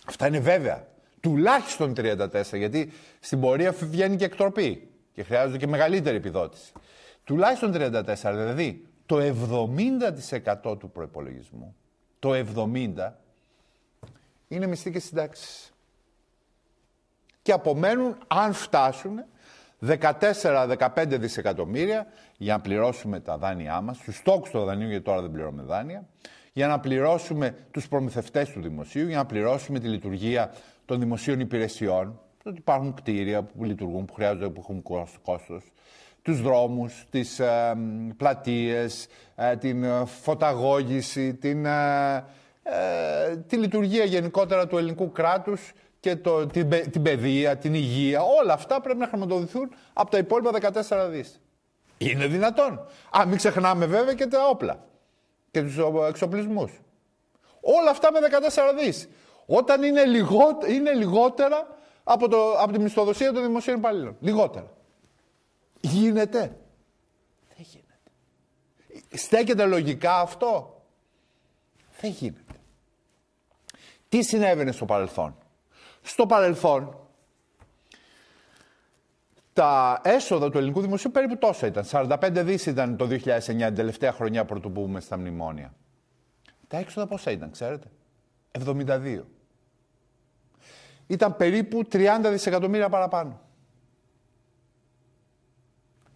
Αυτά είναι βέβαια. Τουλάχιστον 34, γιατί στην πορεία βγαίνει και εκτροπή και χρειάζονται και μεγαλύτερη επιδότηση. Τουλάχιστον 34, δηλαδή το 70% του προπολογισμού, το 70% είναι και συντάξεις. Και απομένουν, αν φτάσουν, 14-15 δισεκατομμύρια για να πληρώσουμε τα δάνειά μας, τους στόχους του δανείου γιατί τώρα δεν πληρώνουμε δάνεια, για να πληρώσουμε τους προμηθευτές του δημοσίου, για να πληρώσουμε τη λειτουργία των δημοσίων υπηρεσιών, ότι υπάρχουν κτίρια που λειτουργούν, που χρειάζονται, που έχουν κόστος, τους δρόμους, τις ε, πλατείες, ε, την ε, φωταγώγηση, την, ε, τη λειτουργία γενικότερα του ελληνικού κράτους και το, την, την παιδεία, την υγεία, όλα αυτά πρέπει να χρηματοδοτηθούν από τα υπόλοιπα 14 δις. Είναι δυνατόν. Α, μην ξεχνάμε βέβαια και τα όπλα και τους εξοπλισμούς. Όλα αυτά με 14 δις. Όταν είναι, λιγό, είναι λιγότερα από, το, από τη μισθοδοσία των δημοσίων υπαλλήλων. Λιγότερα. Γίνεται. Δεν γίνεται. Στέκεται λογικά αυτό. Δεν γίνεται. Τι συνέβαινε στο παρελθόν. Στο παρελθόν, τα έσοδα του ελληνικού δημοσίου περίπου τόσα ήταν. 45 δις ήταν το 2009, την τελευταία χρονιά πρωτού στα μνημόνια. Τα έξοδα πόσα ήταν, ξέρετε. 72. Ήταν περίπου 30 δισεκατομμύρια παραπάνω.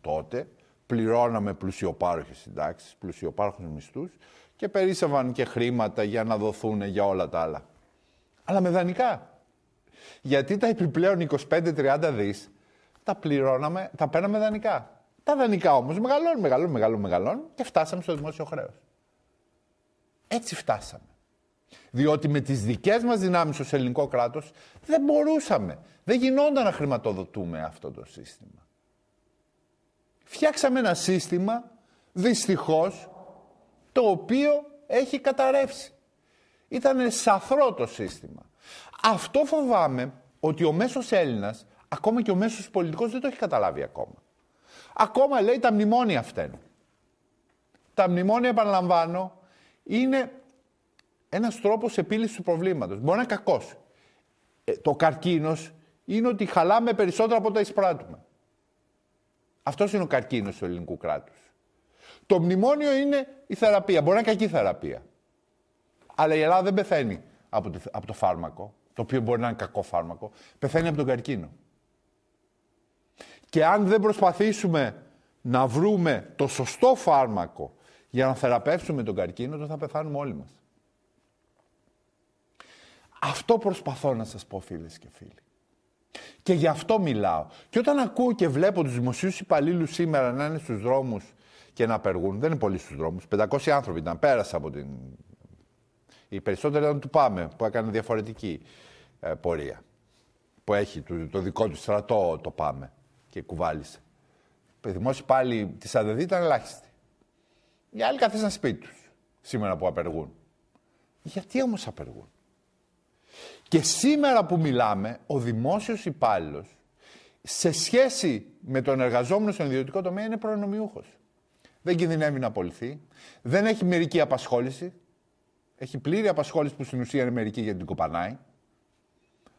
Τότε πληρώναμε πλουσιοπάροχες συντάξεις, πλουσιοπάρχους μισθούς και περίσσευαν και χρήματα για να δοθούν για όλα τα άλλα. Αλλά με δανεικά. Γιατί τα επιπλέον 25-30 δις τα πληρώναμε, τα παίρναμε δανεικά. Τα δανεικά όμως μεγαλώνουν, μεγαλώνουν, μεγαλώνουν, μεγαλώνουν και φτάσαμε στο δημόσιο χρέος. Έτσι φτάσαμε. Διότι με τις δικές μας δυνάμεις ως ελληνικό κράτος δεν μπορούσαμε. Δεν γινόταν να χρηματοδοτούμε αυτό το σύστημα. Φτιάξαμε ένα σύστημα, δυστυχώς το οποίο έχει καταρρεύσει. Ήταν σαθρό το σύστημα. Αυτό φοβάμαι ότι ο μέσος Έλληνας, ακόμα και ο μέσος πολιτικός, δεν το έχει καταλάβει ακόμα. Ακόμα λέει τα μνημόνια φταίνουν. Τα μνημόνια, επαναλαμβάνω, είναι ένας τρόπος επίλυσης του προβλήματος. Μπορεί να είναι κακός. Ε, το καρκίνος είναι ότι χαλάμε περισσότερο από τα εισπράττουμε. Αυτός είναι ο καρκίνος του ελληνικού κράτους. Το μνημόνιο είναι η θεραπεία. Μπορεί να είναι κακή θεραπεία. Αλλά η Ελλάδα δεν πεθαίνει από το φάρμακο το οποίο μπορεί να είναι κακό φάρμακο, πεθαίνει από τον καρκίνο. Και αν δεν προσπαθήσουμε να βρούμε το σωστό φάρμακο για να θεραπεύσουμε τον καρκίνο, τότε θα πεθάνουμε όλοι μας. Αυτό προσπαθώ να σας πω φίλες και φίλοι. Και γι' αυτό μιλάω. Και όταν ακούω και βλέπω τους δημοσίους υπαλλήλους σήμερα να είναι στους δρόμους και να απεργούν, δεν είναι πολλοί στους δρόμους, 500 άνθρωποι ήταν, πέρασα από την οι περισσότεροι ήταν του Πάμε, που έκανε διαφορετική ε, πορεία. Που έχει το, δικό του στρατό το Πάμε και κουβάλισε. Οι δημόσιοι πάλι της ΑΔΔ ήταν ελάχιστοι. Οι άλλοι καθίσαν σπίτι τους σήμερα που απεργούν. Γιατί όμως απεργούν. Και σήμερα που μιλάμε, ο δημόσιος υπάλληλος σε σχέση με τον εργαζόμενο στον ιδιωτικό τομέα είναι προνομιούχος. Δεν κινδυνεύει να απολυθεί, δεν έχει μερική απασχόληση, έχει πλήρη απασχόληση που στην ουσία είναι μερική γιατί την κοπανάει.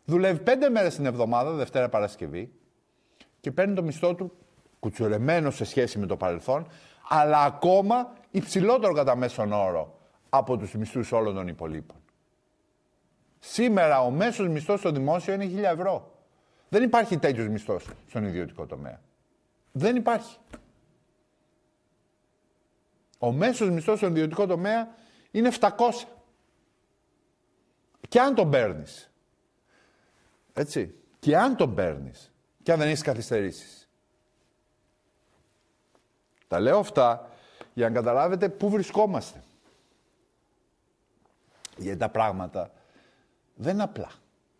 Δουλεύει πέντε μέρες την εβδομάδα, Δευτέρα Παρασκευή, και παίρνει το μισθό του κουτσουρεμένο σε σχέση με το παρελθόν, αλλά ακόμα υψηλότερο κατά μέσον όρο από τους μισθούς όλων των υπολείπων. Σήμερα ο μέσος μισθός στο δημόσιο είναι 1000 ευρώ. Δεν υπάρχει τέτοιος μισθός στον ιδιωτικό τομέα. Δεν υπάρχει. Ο μέσος μισθός στον ιδιωτικό τομέα είναι 700. Και αν τον παίρνεις. Έτσι. Και αν τον παίρνεις. Και αν δεν έχεις καθυστερήσεις. Τα λέω αυτά για να καταλάβετε πού βρισκόμαστε. Γιατί τα πράγματα δεν είναι απλά.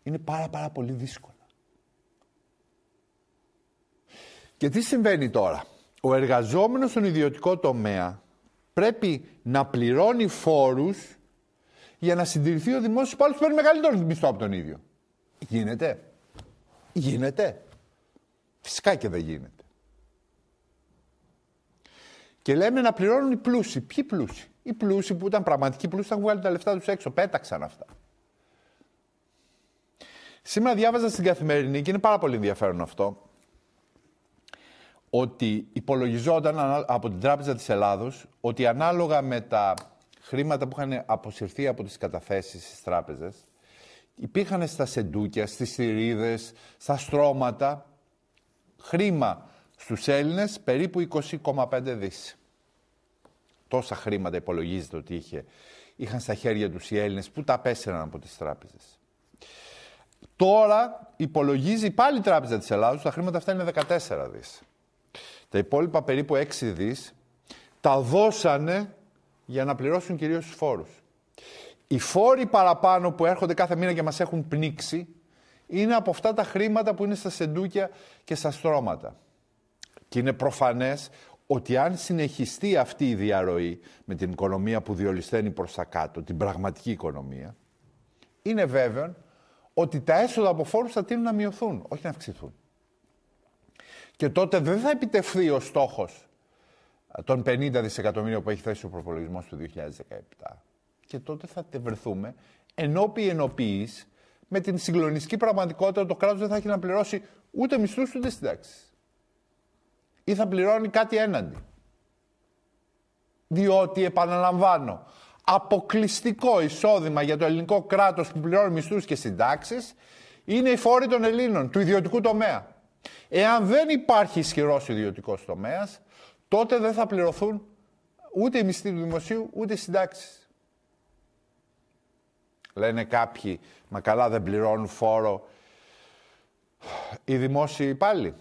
Είναι πάρα πάρα πολύ δύσκολα. Και τι συμβαίνει τώρα. Ο εργαζόμενος στον ιδιωτικό τομέα πρέπει να πληρώνει φόρους για να συντηρηθεί ο δημόσιος υπάλληλος που παίρνει μεγαλύτερο μισθό από τον ίδιο. Γίνεται. Γίνεται. Φυσικά και δεν γίνεται. Και λέμε να πληρώνουν οι πλούσιοι. Ποιοι πλούσιοι. Οι πλούσιοι που ήταν πραγματικοί πλούσιοι ήταν βγάλει τα λεφτά τους έξω. Πέταξαν αυτά. Σήμερα διάβαζα στην καθημερινή και είναι πάρα πολύ ενδιαφέρον αυτό ότι υπολογιζόταν από την Τράπεζα της Ελλάδος ότι ανάλογα με τα χρήματα που είχαν αποσυρθεί από τις καταθέσεις στις τράπεζες, υπήρχαν στα σεντούκια, στις θηρίδες, στα στρώματα, χρήμα στους Έλληνες περίπου 20,5 δις. Τόσα χρήματα υπολογίζεται ότι είχε, είχαν στα χέρια τους οι Έλληνες που τα πέσαιναν από τις τράπεζες. Τώρα υπολογίζει πάλι η Τράπεζα της Ελλάδος, τα χρήματα αυτά είναι 14 δις. Τα υπόλοιπα περίπου 6 δις τα δώσανε για να πληρώσουν κυρίως τους φόρους. Οι φόροι παραπάνω που έρχονται κάθε μήνα και μας έχουν πνίξει είναι από αυτά τα χρήματα που είναι στα σεντούκια και στα στρώματα. Και είναι προφανές ότι αν συνεχιστεί αυτή η διαρροή με την οικονομία που διολυσταίνει προς τα κάτω, την πραγματική οικονομία, είναι βέβαιο ότι τα έσοδα από φόρους θα τείνουν να μειωθούν, όχι να αυξηθούν και τότε δεν θα επιτευχθεί ο στόχος ε, των 50 δισεκατομμύριων που έχει θέσει ο προπολογισμός του 2017. Και τότε θα βρεθούμε ενώπιοι ενωπή με την συγκλονιστική πραγματικότητα ότι το κράτος δεν θα έχει να πληρώσει ούτε μισθούς ούτε συντάξεις. Ή θα πληρώνει κάτι έναντι. Διότι, επαναλαμβάνω, αποκλειστικό εισόδημα για το ελληνικό κράτος που πληρώνει μισθούς και συντάξεις είναι η φόροι των Ελλήνων, του ιδιωτικού τομέα. Εάν δεν υπάρχει ισχυρός ιδιωτικός τομέας, τότε δεν θα πληρωθούν ούτε οι μισθοί του δημοσίου ούτε οι συντάξεις. Λένε κάποιοι, μα καλά δεν πληρώνουν φόρο οι δημόσιοι υπάλληλοι.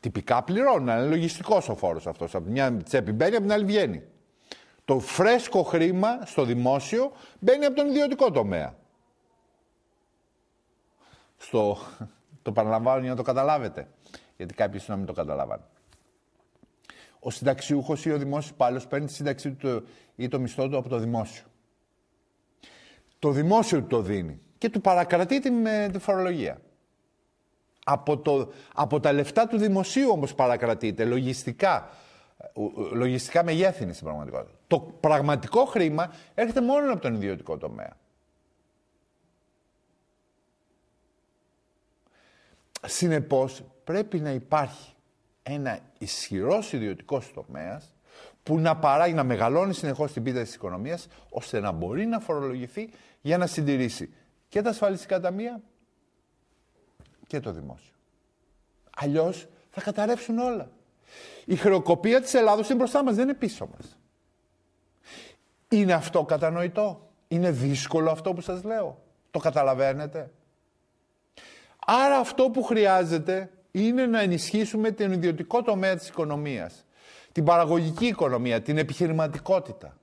Τυπικά πληρώνουν, αλλά είναι λογιστικός ο φόρος αυτός. Από μια τσέπη μπαίνει, από την άλλη βγαίνει. Το φρέσκο χρήμα στο δημόσιο μπαίνει από τον ιδιωτικό τομέα. Στο, το παραλαμβάνω για να το καταλάβετε. Γιατί κάποιοι να μην το καταλάβανε. Ο συνταξιούχος ή ο δημόσιος υπάλληλος παίρνει τη σύνταξή του ή το μισθό του από το δημόσιο. Το δημόσιο του το δίνει και του παρακρατεί την, ε, τη φορολογία. Από, το, από τα λεφτά του δημοσίου όμως παρακρατείται λογιστικά, λογιστικά μεγέθυνη στην πραγματικότητα. Το πραγματικό χρήμα έρχεται μόνο από τον ιδιωτικό τομέα. Συνεπώς πρέπει να υπάρχει ένα ισχυρός ιδιωτικός τομέας που να παράγει, να μεγαλώνει συνεχώς την πίτα της οικονομίας ώστε να μπορεί να φορολογηθεί για να συντηρήσει και τα ασφαλιστικά ταμεία και το δημόσιο. Αλλιώς θα καταρρεύσουν όλα. Η χρεοκοπία της Ελλάδος είναι μπροστά μας δεν είναι πίσω μας. Είναι αυτό κατανοητό. Είναι δύσκολο αυτό που σας λέω. Το καταλαβαίνετε. Άρα αυτό που χρειάζεται είναι να ενισχύσουμε την ιδιωτικό τομέα της οικονομίας, την παραγωγική οικονομία, την επιχειρηματικότητα.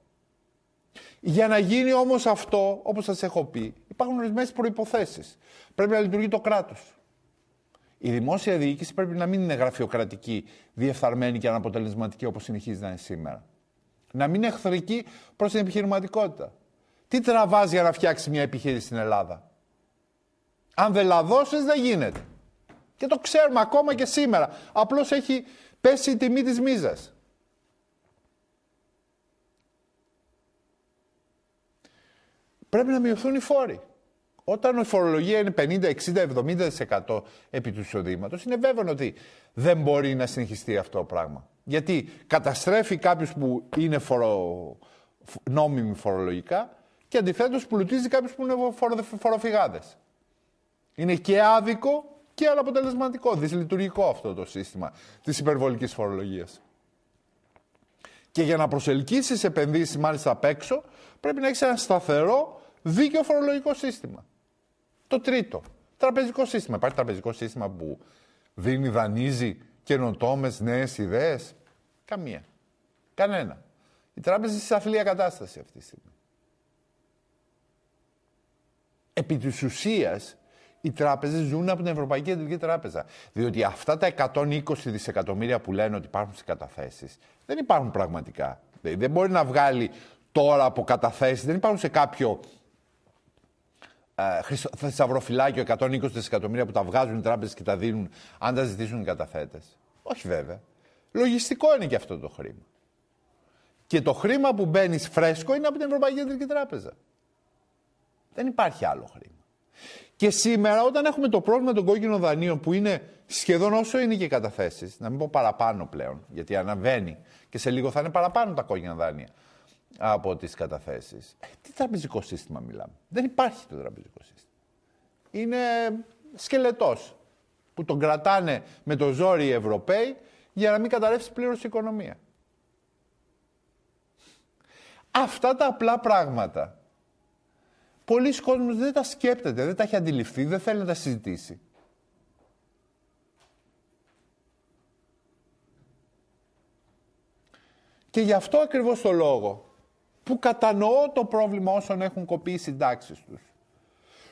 Για να γίνει όμως αυτό, όπως σας έχω πει, υπάρχουν ορισμένες προϋποθέσεις. Πρέπει να λειτουργεί το κράτος. Η δημόσια διοίκηση πρέπει να μην είναι γραφειοκρατική, διεφθαρμένη και αναποτελεσματική όπως συνεχίζει να είναι σήμερα. Να μην είναι εχθρική προς την επιχειρηματικότητα. Τι τραβάζει για να φτιάξεις μια επιχείρηση στην Ελλάδα. Αν δεν δεν γίνεται. Και το ξέρουμε ακόμα και σήμερα. Απλώς έχει πέσει η τιμή της μίζας. Πρέπει να μειωθούν οι φόροι. Όταν η φορολογία είναι 50, 60, 70% επί του εισοδήματος, είναι βέβαιο ότι δεν μπορεί να συνεχιστεί αυτό το πράγμα. Γιατί καταστρέφει κάποιο που είναι φορο... νόμιμοι φορολογικά και αντιθέτως πλουτίζει κάποιους που είναι φορο... φοροφυγάδες. Είναι και άδικο και αναποτελεσματικό, δυσλειτουργικό αυτό το σύστημα της υπερβολικής φορολογίας. Και για να προσελκύσεις επενδύσεις μάλιστα απ' έξω, πρέπει να έχεις ένα σταθερό δίκαιο φορολογικό σύστημα. Το τρίτο, τραπεζικό σύστημα. Υπάρχει τραπεζικό σύστημα που δίνει, δανείζει καινοτόμες νέες ιδέες Καμία. Κανένα. Η τράπεζα είναι σε αθλία κατάσταση αυτή τη στιγμή. Επί της οι τράπεζες ζουν από την Ευρωπαϊκή Κεντρική Τράπεζα. Διότι αυτά τα 120 δισεκατομμύρια που λένε ότι υπάρχουν στις καταθέσεις δεν υπάρχουν πραγματικά. Δεν μπορεί να βγάλει τώρα από καταθέσεις, δεν υπάρχουν σε κάποιο ε, θησαυροφυλάκιο 120 δισεκατομμύρια που τα βγάζουν οι τράπεζες και τα δίνουν αν τα ζητήσουν οι καταθέτες. Όχι βέβαια. Λογιστικό είναι και αυτό το χρήμα. Και το χρήμα που μπαίνεις φρέσκο είναι από την Ευρωπαϊκή Κεντρική Τράπεζα. Δεν υπάρχει άλλο χρήμα. Και σήμερα, όταν έχουμε το πρόβλημα των κόκκινων δανείων που είναι σχεδόν όσο είναι και οι καταθέσεις, να μην πω παραπάνω πλέον, γιατί αναβαίνει και σε λίγο θα είναι παραπάνω τα κόκκινα δάνεια από τις καταθέσεις. Ε, τι τραπεζικό σύστημα μιλάμε. Δεν υπάρχει το τραπεζικό σύστημα. Είναι σκελετός που τον κρατάνε με το ζόρι οι Ευρωπαίοι για να μην καταρρεύσει πλήρως η οικονομία. Αυτά τα απλά πράγματα πολλοί κόσμοι δεν τα σκέπτεται, δεν τα έχει αντιληφθεί, δεν θέλει να τα συζητήσει. Και γι' αυτό ακριβώς το λόγο που κατανοώ το πρόβλημα όσων έχουν κοπεί οι συντάξεις τους.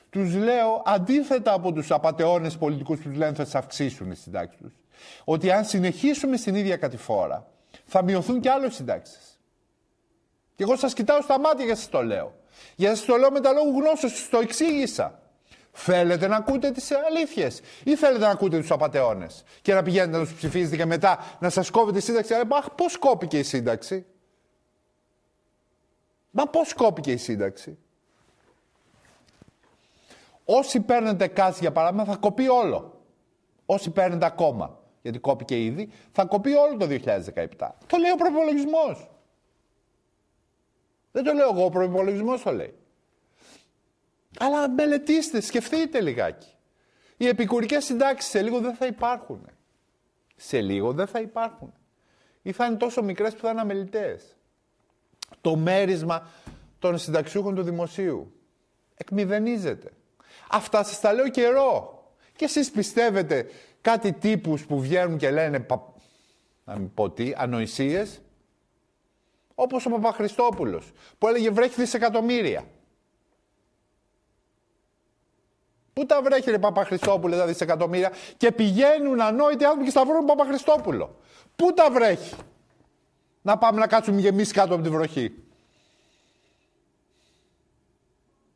Τους λέω, αντίθετα από τους απαταιώνες πολιτικούς που τους λένε θα τις αυξήσουν οι συντάξεις τους, ότι αν συνεχίσουμε στην ίδια κατηφόρα, θα μειωθούν και άλλες συντάξεις. Και εγώ σας κοιτάω στα μάτια και σας το λέω. Για σας το λέω με τα λόγου γνώσεως, το εξήγησα. Θέλετε να ακούτε τις αλήθειες ή θέλετε να ακούτε τους απαταιώνες και να πηγαίνετε να τους ψηφίζετε και μετά να σας κόβει τη σύνταξη. Αλλά πώ πώς κόπηκε η σύνταξη. Μα πώς κόπηκε η σύνταξη. Όσοι παίρνετε κάση για παράδειγμα θα κοπεί όλο. Όσοι παίρνετε ακόμα, γιατί κόπηκε ήδη, θα κοπεί όλο το 2017. Το λέει ο προπολογισμός. Δεν το λέω εγώ, ο προπολογισμό το λέει. Αλλά μελετήστε, σκεφτείτε λιγάκι. Οι επικουρικές συντάξεις σε λίγο δεν θα υπάρχουν. Σε λίγο δεν θα υπάρχουν. Ή θα είναι τόσο μικρές που θα είναι αμελητές. Το μέρισμα των συνταξιούχων του δημοσίου εκμηδενίζεται. Αυτά σας τα λέω καιρό. Και εσείς πιστεύετε κάτι τύπους που βγαίνουν και λένε, να μην πω τι, ανοησίες, όπως ο Παπαχριστόπουλος που έλεγε βρέχει δισεκατομμύρια. Πού τα βρέχει ρε Παπαχριστόπουλε τα δισεκατομμύρια και πηγαίνουν ανόητοι άνθρωποι και σταυρώνουν Παπαχριστόπουλο. Πού τα βρέχει. Να πάμε να κάτσουμε γεμίσει κάτω από τη βροχή.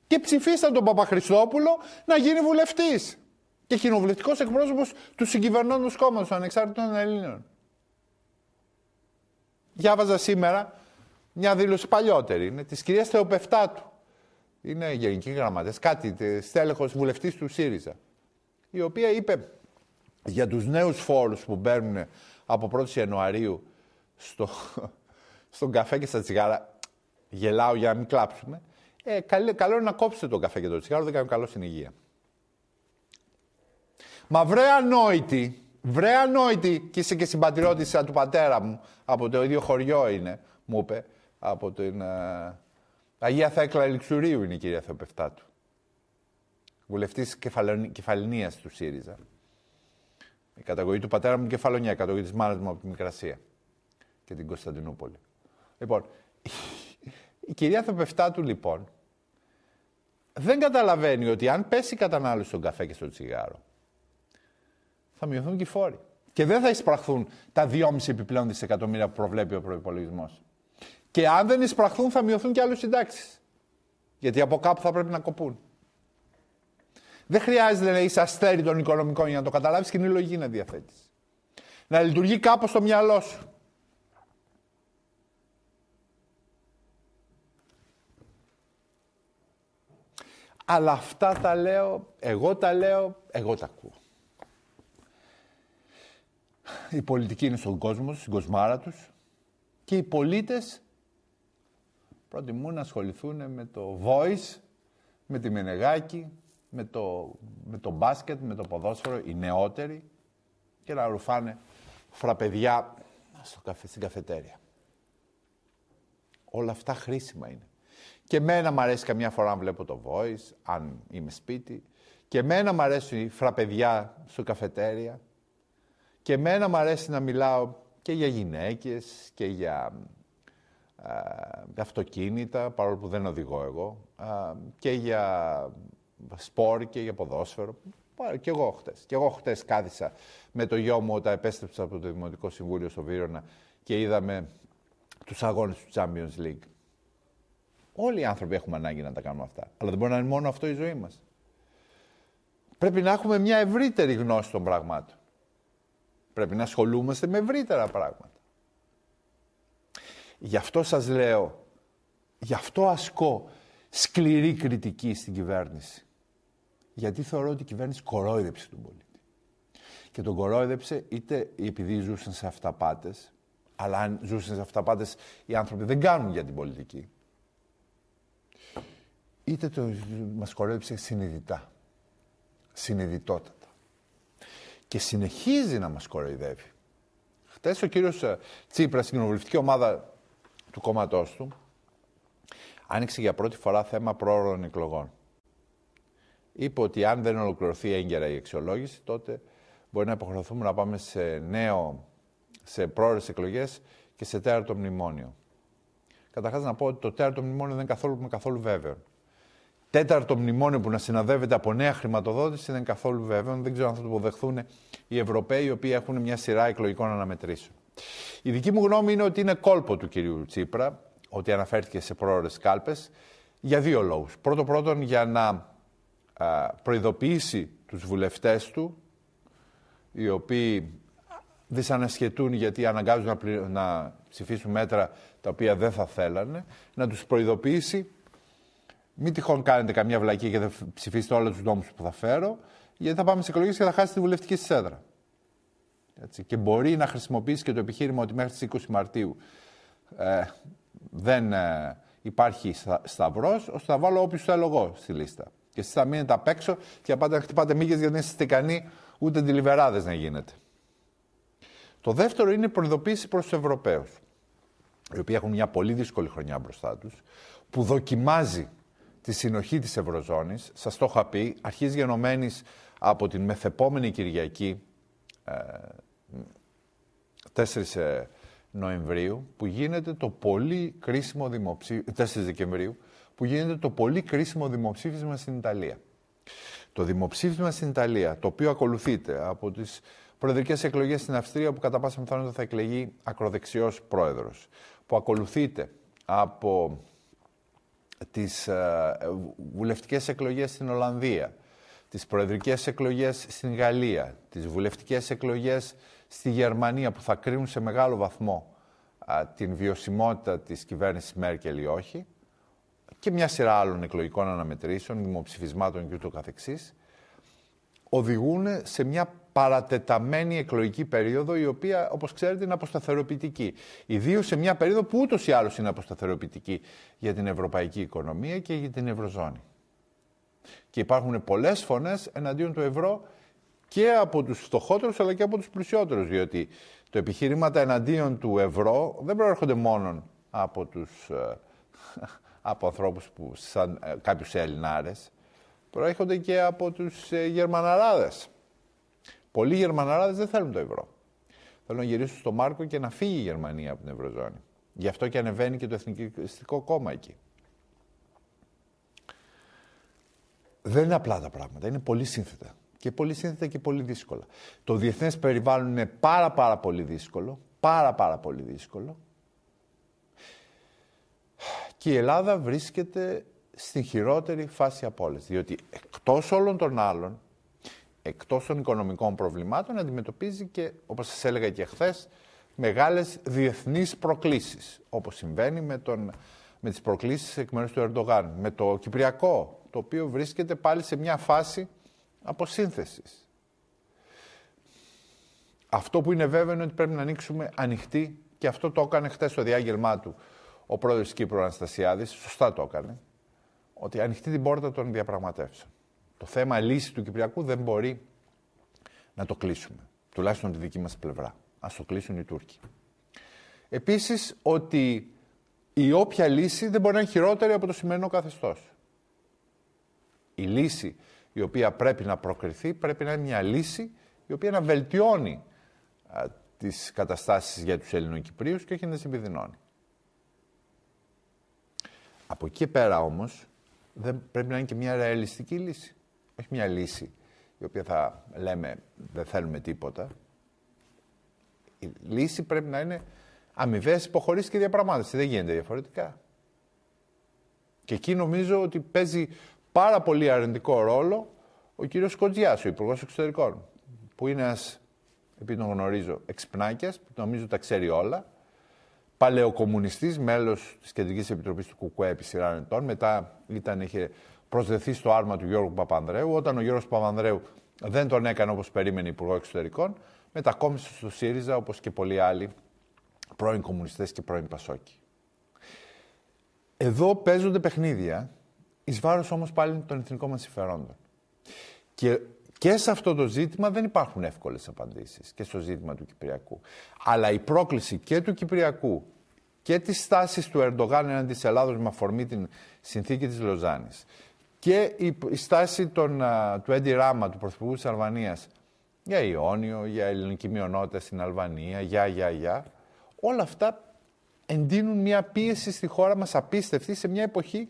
Και ψηφίσαν τον Παπαχριστόπουλο να γίνει βουλευτής. Και κοινοβουλευτικός εκπρόσωπος του συγκυβερνώντος κόμματος των ανεξάρτητων Ελλήνων. Διάβαζα σήμερα μια δήλωση παλιότερη. Είναι της κυρίας Θεοπεφτάτου. Είναι γενική γραμματέας, κάτι ε, στέλεχος βουλευτής του ΣΥΡΙΖΑ. Η οποία είπε για τους νέους φόρους που μπαίνουν από 1η Ιανουαρίου στο, στον καφέ και στα τσιγάρα. Γελάω για να μην κλάψουμε. Ε, καλό, είναι να κόψετε τον καφέ και το τσιγάρο, δεν κάνει καλό στην υγεία. Μα βρε ανόητη, βρε ανόητη, και είσαι και συμπατριώτησα του πατέρα μου, από το ίδιο χωριό είναι, μου είπε, από την... Ε, Αγία Θέκλα Ελξουρίου είναι η κυρία Θεοπεφτάτου. Βουλευτής κεφαλαινία του ΣΥΡΙΖΑ. Η καταγωγή του πατέρα μου Κεφαλονιά, η καταγωγή της μάνας μου από τη Μικρασία και την Κωνσταντινούπολη. Λοιπόν, η κυρία Θεοπεφτάτου λοιπόν δεν καταλαβαίνει ότι αν πέσει η κατανάλωση στον καφέ και στο τσιγάρο θα μειωθούν και οι φόροι. Και δεν θα εισπραχθούν τα 2,5 επιπλέον δισεκατομμύρια που προβλέπει ο προπολογισμό. Και αν δεν εισπραχθούν, θα μειωθούν και άλλες συντάξεις. Γιατί από κάπου θα πρέπει να κοπούν. Δεν χρειάζεται να είσαι αστέρι των οικονομικών για να το καταλάβεις η λογική να διαθέτεις. Να λειτουργεί κάπως το μυαλό σου. Αλλά αυτά τα λέω, εγώ τα λέω, εγώ τα ακούω. Η πολιτική είναι στον κόσμο, στην κοσμάρα τους και οι πολίτες προτιμούν να ασχοληθούν με το voice, με τη Μενεγάκη, με το, με το μπάσκετ, με το ποδόσφαιρο, οι νεότεροι και να ρουφάνε φραπεδιά στο καφέ, στην καφετέρια. Όλα αυτά χρήσιμα είναι. Και εμένα μου αρέσει καμιά φορά να βλέπω το voice, αν είμαι σπίτι. Και εμένα μου αρέσει οι φραπεδιά στο καφετέρια. Και εμένα μου αρέσει να μιλάω και για γυναίκες και για αυτοκίνητα, παρόλο που δεν οδηγώ εγώ, και για σπορ και για ποδόσφαιρο. Και εγώ χτες. Και εγώ χτες κάθισα με το γιο μου όταν επέστρεψα από το Δημοτικό Συμβούλιο στο Βύρονα και είδαμε τους αγώνες του Champions League. Όλοι οι άνθρωποι έχουμε ανάγκη να τα κάνουμε αυτά. Αλλά δεν μπορεί να είναι μόνο αυτό η ζωή μας. Πρέπει να έχουμε μια ευρύτερη γνώση των πραγμάτων. Πρέπει να ασχολούμαστε με ευρύτερα πράγματα. Γι' αυτό σας λέω, γι' αυτό ασκώ σκληρή κριτική στην κυβέρνηση. Γιατί θεωρώ ότι η κυβέρνηση κορόιδεψε τον πολίτη. Και τον κορόιδεψε είτε επειδή ζούσαν σε αυταπάτες, αλλά αν ζούσαν σε αυταπάτες οι άνθρωποι δεν κάνουν για την πολιτική. Είτε το, μας κορόιδεψε συνειδητά, συνειδητότατα. Και συνεχίζει να μας κοροϊδεύει. Χθε ο κύριος ε, Τσίπρας στην κοινοβουλευτική ομάδα του κόμματός του, άνοιξε για πρώτη φορά θέμα πρόωρων εκλογών. Είπε ότι αν δεν ολοκληρωθεί έγκαιρα η αξιολόγηση, τότε μπορεί να υποχρεωθούμε να πάμε σε νέο, σε εκλογές και σε τέταρτο μνημόνιο. Καταρχάς να πω ότι το τέταρτο μνημόνιο δεν είναι καθόλου, καθόλου βέβαιο. Τέταρτο μνημόνιο που να συνοδεύεται από νέα χρηματοδότηση δεν είναι καθόλου βέβαιο. Δεν ξέρω αν θα το αποδεχθούν οι Ευρωπαίοι, οι οποίοι έχουν μια σειρά εκλογικών αναμετρήσεων. Η δική μου γνώμη είναι ότι είναι κόλπο του κυρίου Τσίπρα ότι αναφέρθηκε σε πρόορες κάλπες για δύο λόγους. Πρώτο πρώτον για να προειδοποιήσει τους βουλευτές του οι οποίοι δυσανασχετούν γιατί αναγκάζουν να, ψηφίσουν μέτρα τα οποία δεν θα θέλανε, να τους προειδοποιήσει μην τυχόν κάνετε καμία βλακή και δεν ψηφίσετε όλους τους νόμους που θα φέρω, γιατί θα πάμε σε εκλογές και θα χάσετε τη βουλευτική σας έτσι. Και μπορεί να χρησιμοποιήσει και το επιχείρημα ότι μέχρι τις 20 Μαρτίου ε, δεν ε, υπάρχει σταυρό σταυρός, ώστε να βάλω όποιου θέλω εγώ στη λίστα. Και εσείς θα μείνετε απ' έξω και πάντα να χτυπάτε μύγες γιατί δεν είστε ικανοί ούτε αντιλιβεράδες να γίνετε. Το δεύτερο είναι η προειδοποίηση προς τους Ευρωπαίους, οι οποίοι έχουν μια πολύ δύσκολη χρονιά μπροστά τους, που δοκιμάζει τη συνοχή της Ευρωζώνης. Σας το είχα πει, αρχίζει γενομένης από την μεθεπόμενη Κυριακή ε, 4 ε, Νοεμβρίου που γίνεται το πολύ κρίσιμο δημοψήφισμα, 4 Δεκεμβρίου, που γίνεται το πολύ κρίσιμο δημοψήφισμα στην Ιταλία. Το δημοψήφισμα στην Ιταλία, το οποίο ακολουθείται από τις προεδρικές εκλογές στην Αυστρία, που κατά πάσα πιθανότητα θα εκλεγεί ακροδεξιός πρόεδρος, που ακολουθείται από τις ε, βουλευτικές εκλογές στην Ολλανδία, τις προεδρικές εκλογές στην Γαλλία, τις βουλευτικές εκλογές στη Γερμανία που θα κρίνουν σε μεγάλο βαθμό την βιωσιμότητα της κυβέρνησης Μέρκελ ή όχι και μια σειρά άλλων εκλογικών αναμετρήσεων, δημοψηφισμάτων και ούτω καθεξής, οδηγούν σε μια παρατεταμένη εκλογική περίοδο, η οποία, όπως ξέρετε, είναι αποσταθεροποιητική. Ιδίως σε μια περίοδο που ούτως ή άλλως είναι αποσταθεροποιητική για την ευρωπαϊκή οικονομία και για την ευρωζώνη. Και υπάρχουν πολλές φωνές εναντίον του ευρώ και από τους φτωχότερους αλλά και από τους πλουσιότερους, διότι το επιχειρήματα εναντίον του ευρώ δεν προέρχονται μόνο από τους ε, από ανθρώπους που σαν ε, κάποιους Ελληνάρες, προέρχονται και από τους ε, Γερμαναράδες. Πολλοί Γερμαναράδες δεν θέλουν το ευρώ. Θέλουν να γυρίσουν στο Μάρκο και να φύγει η Γερμανία από την Ευρωζώνη. Γι' αυτό και ανεβαίνει και το Εθνικιστικό Κόμμα εκεί. Δεν είναι απλά τα πράγματα, είναι πολύ σύνθετα. Και πολύ σύνθετα και πολύ δύσκολα. Το διεθνές περιβάλλον είναι πάρα πάρα πολύ δύσκολο. Πάρα πάρα πολύ δύσκολο. Και η Ελλάδα βρίσκεται στην χειρότερη φάση από όλες. Διότι εκτός όλων των άλλων, εκτός των οικονομικών προβλημάτων, αντιμετωπίζει και, όπως σας έλεγα και χθες, μεγάλες διεθνείς προκλήσεις. Όπως συμβαίνει με, τον, με τις προκλήσεις εκ μέρους του Ερντογάν. Με το Κυπριακό, το οποίο βρίσκεται πάλι σε μια φάση αποσύνθεσης. Αυτό που είναι βέβαιο είναι ότι πρέπει να ανοίξουμε ανοιχτή και αυτό το έκανε χθες στο διάγγελμά του ο πρόεδρος της Κύπρου Αναστασιάδης. Σωστά το έκανε. Ότι ανοιχτή την πόρτα των διαπραγματεύσεων. Το θέμα λύσης του Κυπριακού δεν μπορεί να το κλείσουμε. Τουλάχιστον τη δική μας πλευρά. Ας το κλείσουν οι Τούρκοι. Επίσης ότι η όποια λύση δεν μπορεί να είναι χειρότερη από το σημερινό καθεστώς. Η λύση η οποία πρέπει να προκριθεί, πρέπει να είναι μια λύση η οποία να βελτιώνει α, τις καταστάσεις για τους Ελληνοκυπρίους και όχι να συμπιδεινώνει. Από εκεί πέρα όμως δεν πρέπει να είναι και μια ρεαλιστική λύση. Όχι μια λύση η οποία θα λέμε δεν θέλουμε τίποτα. Η λύση πρέπει να είναι αμοιβές υποχωρήσεις και διαπραγμάτευσης. Δεν γίνεται διαφορετικά. Και εκεί νομίζω ότι παίζει πάρα πολύ αρνητικό ρόλο ο κύριος Κοντζιάς, ο υπουργός Εξωτερικών, που είναι ένας, επειδή τον γνωρίζω, εξυπνάκιας, που νομίζω τα ξέρει όλα, παλαιοκομμουνιστής, μέλος της Κεντρικής Επιτροπής του ΚΚΕ επί σειρά ετών, μετά ήταν, είχε προσδεθεί στο άρμα του Γιώργου Παπανδρέου, όταν ο Γιώργος Παπανδρέου δεν τον έκανε όπως περίμενε υπουργό Εξωτερικών, μετακόμισε στο ΣΥΡΙΖΑ όπως και πολλοί άλλοι πρώην κομμουνιστές και πρώην Πασόκοι. Εδώ παίζονται παιχνίδια εις βάρος όμως πάλι των εθνικών μας συμφερόντων. Και, και σε αυτό το ζήτημα δεν υπάρχουν εύκολες απαντήσεις και στο ζήτημα του Κυπριακού. Αλλά η πρόκληση και του Κυπριακού και της στάσης του Ερντογάν εναντί της Ελλάδος με αφορμή την συνθήκη της Λοζάνης και η στάση των, του Έντι Ράμα, του Πρωθυπουργού της Αλβανίας, για Ιόνιο, για ελληνική μειονότητα στην Αλβανία, για, για, για. Όλα αυτά εντείνουν μια πίεση στη χώρα μας απίστευτη σε μια εποχή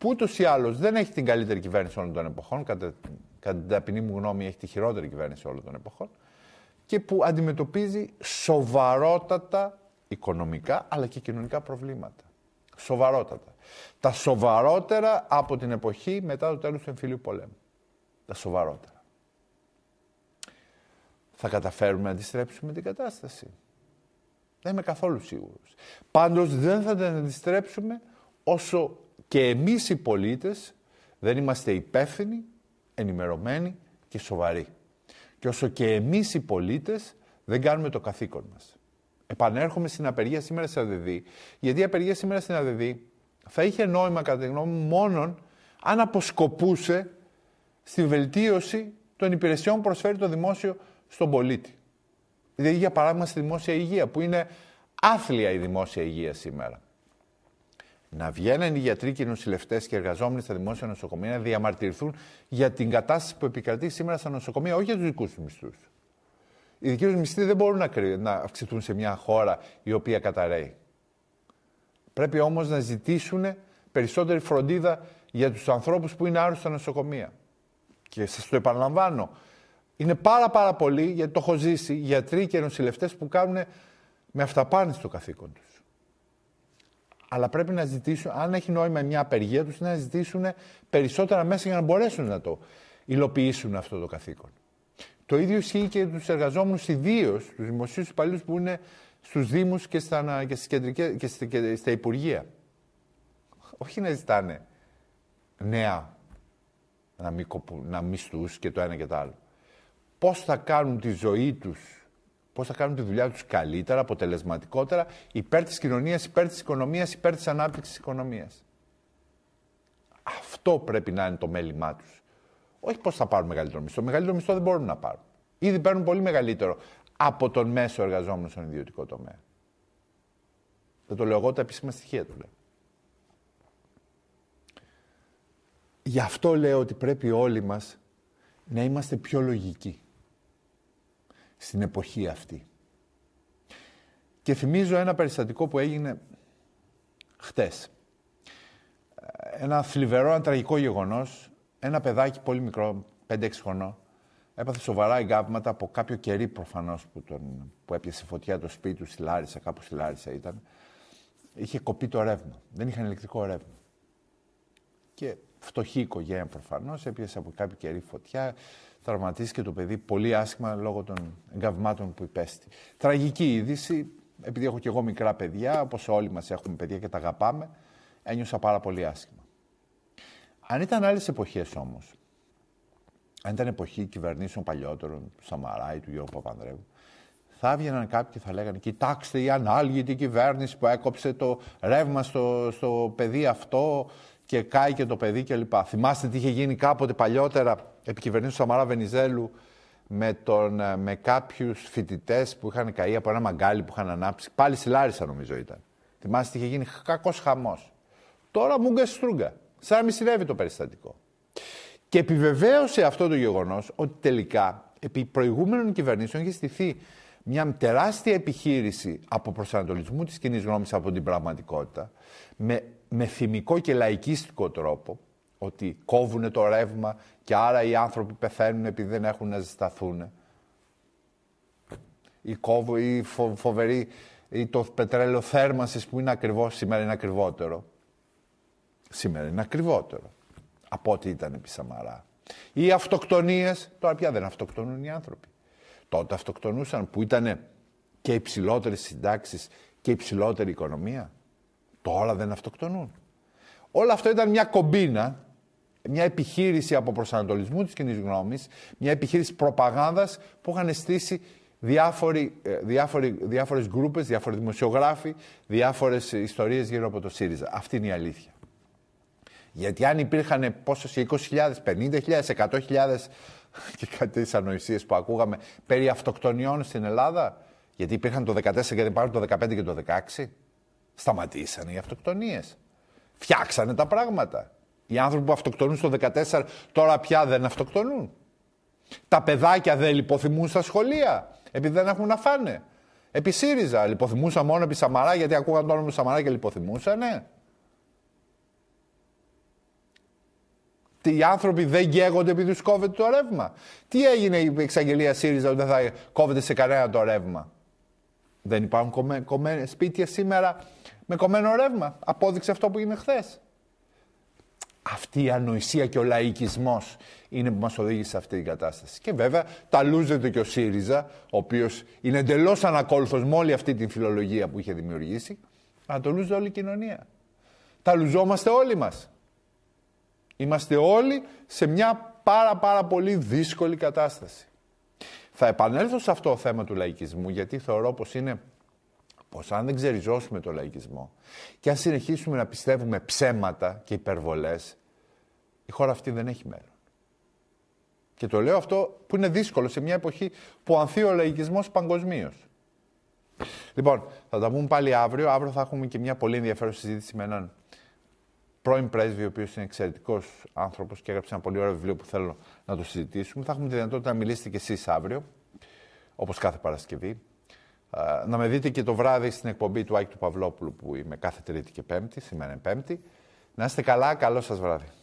που ούτως ή άλλως δεν έχει την καλύτερη κυβέρνηση όλων των εποχών, κατά, κατά την ταπεινή μου γνώμη έχει τη χειρότερη κυβέρνηση όλων των εποχών, και που αντιμετωπίζει σοβαρότατα οικονομικά αλλά και κοινωνικά προβλήματα. Σοβαρότατα. Τα σοβαρότερα από την εποχή μετά το τέλος του εμφυλίου πολέμου. Τα σοβαρότερα. Θα καταφέρουμε να αντιστρέψουμε την κατάσταση. Δεν είμαι καθόλου σίγουρος. Πάντως δεν θα την αντιστρέψουμε όσο και εμείς οι πολίτες δεν είμαστε υπεύθυνοι, ενημερωμένοι και σοβαροί. Και όσο και εμείς οι πολίτες δεν κάνουμε το καθήκον μας. Επανέρχομαι στην απεργία σήμερα στην ΑΔΔ, γιατί η απεργία σήμερα στην ΑΔΔ θα είχε νόημα κατά τη γνώμη μου μόνον αν αποσκοπούσε στη βελτίωση των υπηρεσιών που προσφέρει το δημόσιο στον πολίτη. Δηλαδή για παράδειγμα στη δημόσια υγεία που είναι άθλια η δημόσια υγεία σήμερα να βγαίνουν οι γιατροί και οι νοσηλευτές και οι εργαζόμενοι στα δημόσια νοσοκομεία να διαμαρτυρηθούν για την κατάσταση που επικρατεί σήμερα στα νοσοκομεία, όχι για τους δικούς τους μισθούς. Οι δικοί τους μισθοί δεν μπορούν να, αυξηθούν σε μια χώρα η οποία καταραίει. Πρέπει όμως να ζητήσουν περισσότερη φροντίδα για τους ανθρώπους που είναι άρρωστοι στα νοσοκομεία. Και σας το επαναλαμβάνω. Είναι πάρα πάρα πολλοί, γιατί το έχω ζήσει, γιατροί και νοσηλευτές που κάνουν με αυταπάνηση το καθήκον τους αλλά πρέπει να ζητήσουν, αν έχει νόημα μια απεργία τους, να ζητήσουν περισσότερα μέσα για να μπορέσουν να το υλοποιήσουν αυτό το καθήκον. Το ίδιο ισχύει και τους εργαζόμενους, ιδίως τους δημοσίους υπαλλήλους που είναι στους Δήμους και, στα, και, και, στα, και Υπουργεία. Όχι να ζητάνε νέα να μισθού και το ένα και το άλλο. Πώς θα κάνουν τη ζωή τους Πώς θα κάνουν τη δουλειά τους καλύτερα, αποτελεσματικότερα, υπέρ της κοινωνίας, υπέρ της οικονομίας, υπέρ της ανάπτυξης οικονομίας. Αυτό πρέπει να είναι το μέλημά τους. Όχι πώς θα πάρουν μεγαλύτερο μισθό. Μεγαλύτερο μισθό δεν μπορούν να πάρουν. Ήδη παίρνουν πολύ μεγαλύτερο από τον μέσο εργαζόμενο στον ιδιωτικό τομέα. Δεν το λέω εγώ, τα επίσημα στοιχεία του λέω. Γι' αυτό λέω ότι πρέπει όλοι μας να είμαστε πιο λογικοί στην εποχή αυτή. Και θυμίζω ένα περιστατικό που έγινε χτες. Ένα θλιβερό, ένα τραγικό γεγονός. Ένα παιδάκι πολύ μικρό, 5-6 χρονών, έπαθε σοβαρά εγκάβματα από κάποιο κερί προφανώς που, τον, που έπιασε φωτιά το σπίτι του στη Λάρισα, κάπου στη Λάρισα ήταν. Είχε κοπεί το ρεύμα. Δεν είχαν ηλεκτρικό ρεύμα. Και φτωχή οικογένεια προφανώς, έπιασε από κάποιο κερί φωτιά, Τραυματίστηκε το παιδί πολύ άσχημα λόγω των εγκαυμάτων που υπέστη. Τραγική είδηση, επειδή έχω και εγώ μικρά παιδιά, όπως όλοι μας έχουμε παιδιά και τα αγαπάμε, ένιωσα πάρα πολύ άσχημα. Αν ήταν άλλες εποχές όμως, αν ήταν εποχή κυβερνήσεων παλιότερων, του Σαμαράη, του Γιώργου Παπανδρέου, θα έβγαιναν κάποιοι και θα λέγανε: Κοιτάξτε, η ανάλγητη κυβέρνηση που έκοψε το ρεύμα στο, στο παιδί αυτό και κάει και το παιδί κλπ. Θυμάστε τι είχε γίνει κάποτε παλιότερα Επί του Σαμαρά Βενιζέλου με, τον, ε, με κάποιους φοιτητές που είχαν καεί από ένα μαγκάλι που είχαν ανάψει. Πάλι στη Λάρισα, νομίζω ήταν. Θυμάστε, είχε γίνει κακός χαμός. Τώρα μούγκα στρούγκα. Σαν να μην συνέβη το περιστατικό. Και επιβεβαίωσε αυτό το γεγονός ότι τελικά επί προηγούμενων κυβερνήσεων είχε στηθεί μια τεράστια επιχείρηση από προσανατολισμού της κοινής γνώμης από την πραγματικότητα, με, με θυμικό και λαϊκίστικο τρόπο, ότι κόβουν το ρεύμα και άρα οι άνθρωποι πεθαίνουν επειδή δεν έχουν να ζεσταθούν. Η, κόβω, η φοβερή, ή το πετρέλαιο θέρμανσης που είναι ακριβώς σήμερα είναι ακριβότερο. Σήμερα είναι ακριβότερο από ό,τι ήταν επί Σαμαρά. Οι αυτοκτονίες, τώρα πια δεν αυτοκτονούν οι άνθρωποι. Τότε αυτοκτονούσαν που ήταν και υψηλότερες συντάξεις και υψηλότερη οικονομία. Τώρα δεν αυτοκτονούν. Όλο αυτό ήταν μια κομπίνα μια επιχείρηση από προσανατολισμού της κοινής γνώμης, μια επιχείρηση προπαγάνδας που είχαν στήσει διάφοροι, ε, διάφοροι, διάφορες γκρούπες, διάφοροι δημοσιογράφοι, διάφορες ιστορίες γύρω από το ΣΥΡΙΖΑ. Αυτή είναι η αλήθεια. Γιατί αν υπήρχαν πόσο 20.000, 50.000, 100.000 και κάτι τις ανοησίες που ακούγαμε περί αυτοκτονιών στην Ελλάδα, γιατί υπήρχαν το 14 και δεν πάρουν το 15 και το 16, σταματήσανε οι αυτοκτονίες. Φτιάξανε τα πράγματα. Οι άνθρωποι που αυτοκτονούν στο 14 τώρα πια δεν αυτοκτονούν. Τα παιδάκια δεν λιποθυμούν στα σχολεία επειδή δεν έχουν να φάνε. Επί ΣΥΡΙΖΑ λιποθυμούσαν μόνο επί Σαμαρά γιατί ακούγαν το όνομα Σαμαρά και λιποθυμούσαν. Ναι. Τι οι άνθρωποι δεν γέγονται επειδή τους κόβεται το ρεύμα. Τι έγινε η εξαγγελία ΣΥΡΙΖΑ ότι δεν θα κόβεται σε κανένα το ρεύμα. Δεν υπάρχουν σπίτια σήμερα με κομμένο ρεύμα. Απόδειξε αυτό που έγινε χθες αυτή η ανοησία και ο λαϊκισμός είναι που μας οδήγησε σε αυτή την κατάσταση. Και βέβαια ταλούζεται και ο ΣΥΡΙΖΑ, ο οποίος είναι εντελώς ανακόλουθος με όλη αυτή την φιλολογία που είχε δημιουργήσει. Ανατολούζεται όλη η κοινωνία. Ταλουζόμαστε όλοι μας. Είμαστε όλοι σε μια πάρα πάρα πολύ δύσκολη κατάσταση. Θα επανέλθω σε αυτό το θέμα του λαϊκισμού, γιατί θεωρώ πως είναι πως αν δεν ξεριζώσουμε το λαϊκισμό και αν συνεχίσουμε να πιστεύουμε ψέματα και υπερβολές, η χώρα αυτή δεν έχει μέλλον. Και το λέω αυτό που είναι δύσκολο σε μια εποχή που ανθεί ο λαϊκισμός παγκοσμίως. Λοιπόν, θα τα πούμε πάλι αύριο. Αύριο θα έχουμε και μια πολύ ενδιαφέρουσα συζήτηση με έναν πρώην πρέσβη, ο οποίος είναι εξαιρετικός άνθρωπος και έγραψε ένα πολύ ωραίο βιβλίο που θέλω να το συζητήσουμε. Θα έχουμε τη δυνατότητα να μιλήσετε κι εσείς αύριο, όπως κάθε Παρασκευή να με δείτε και το βράδυ στην εκπομπή του Άκη του Παυλόπουλου που είμαι κάθε Τρίτη και Πέμπτη, σήμερα είναι Πέμπτη. Να είστε καλά, καλό σας βράδυ.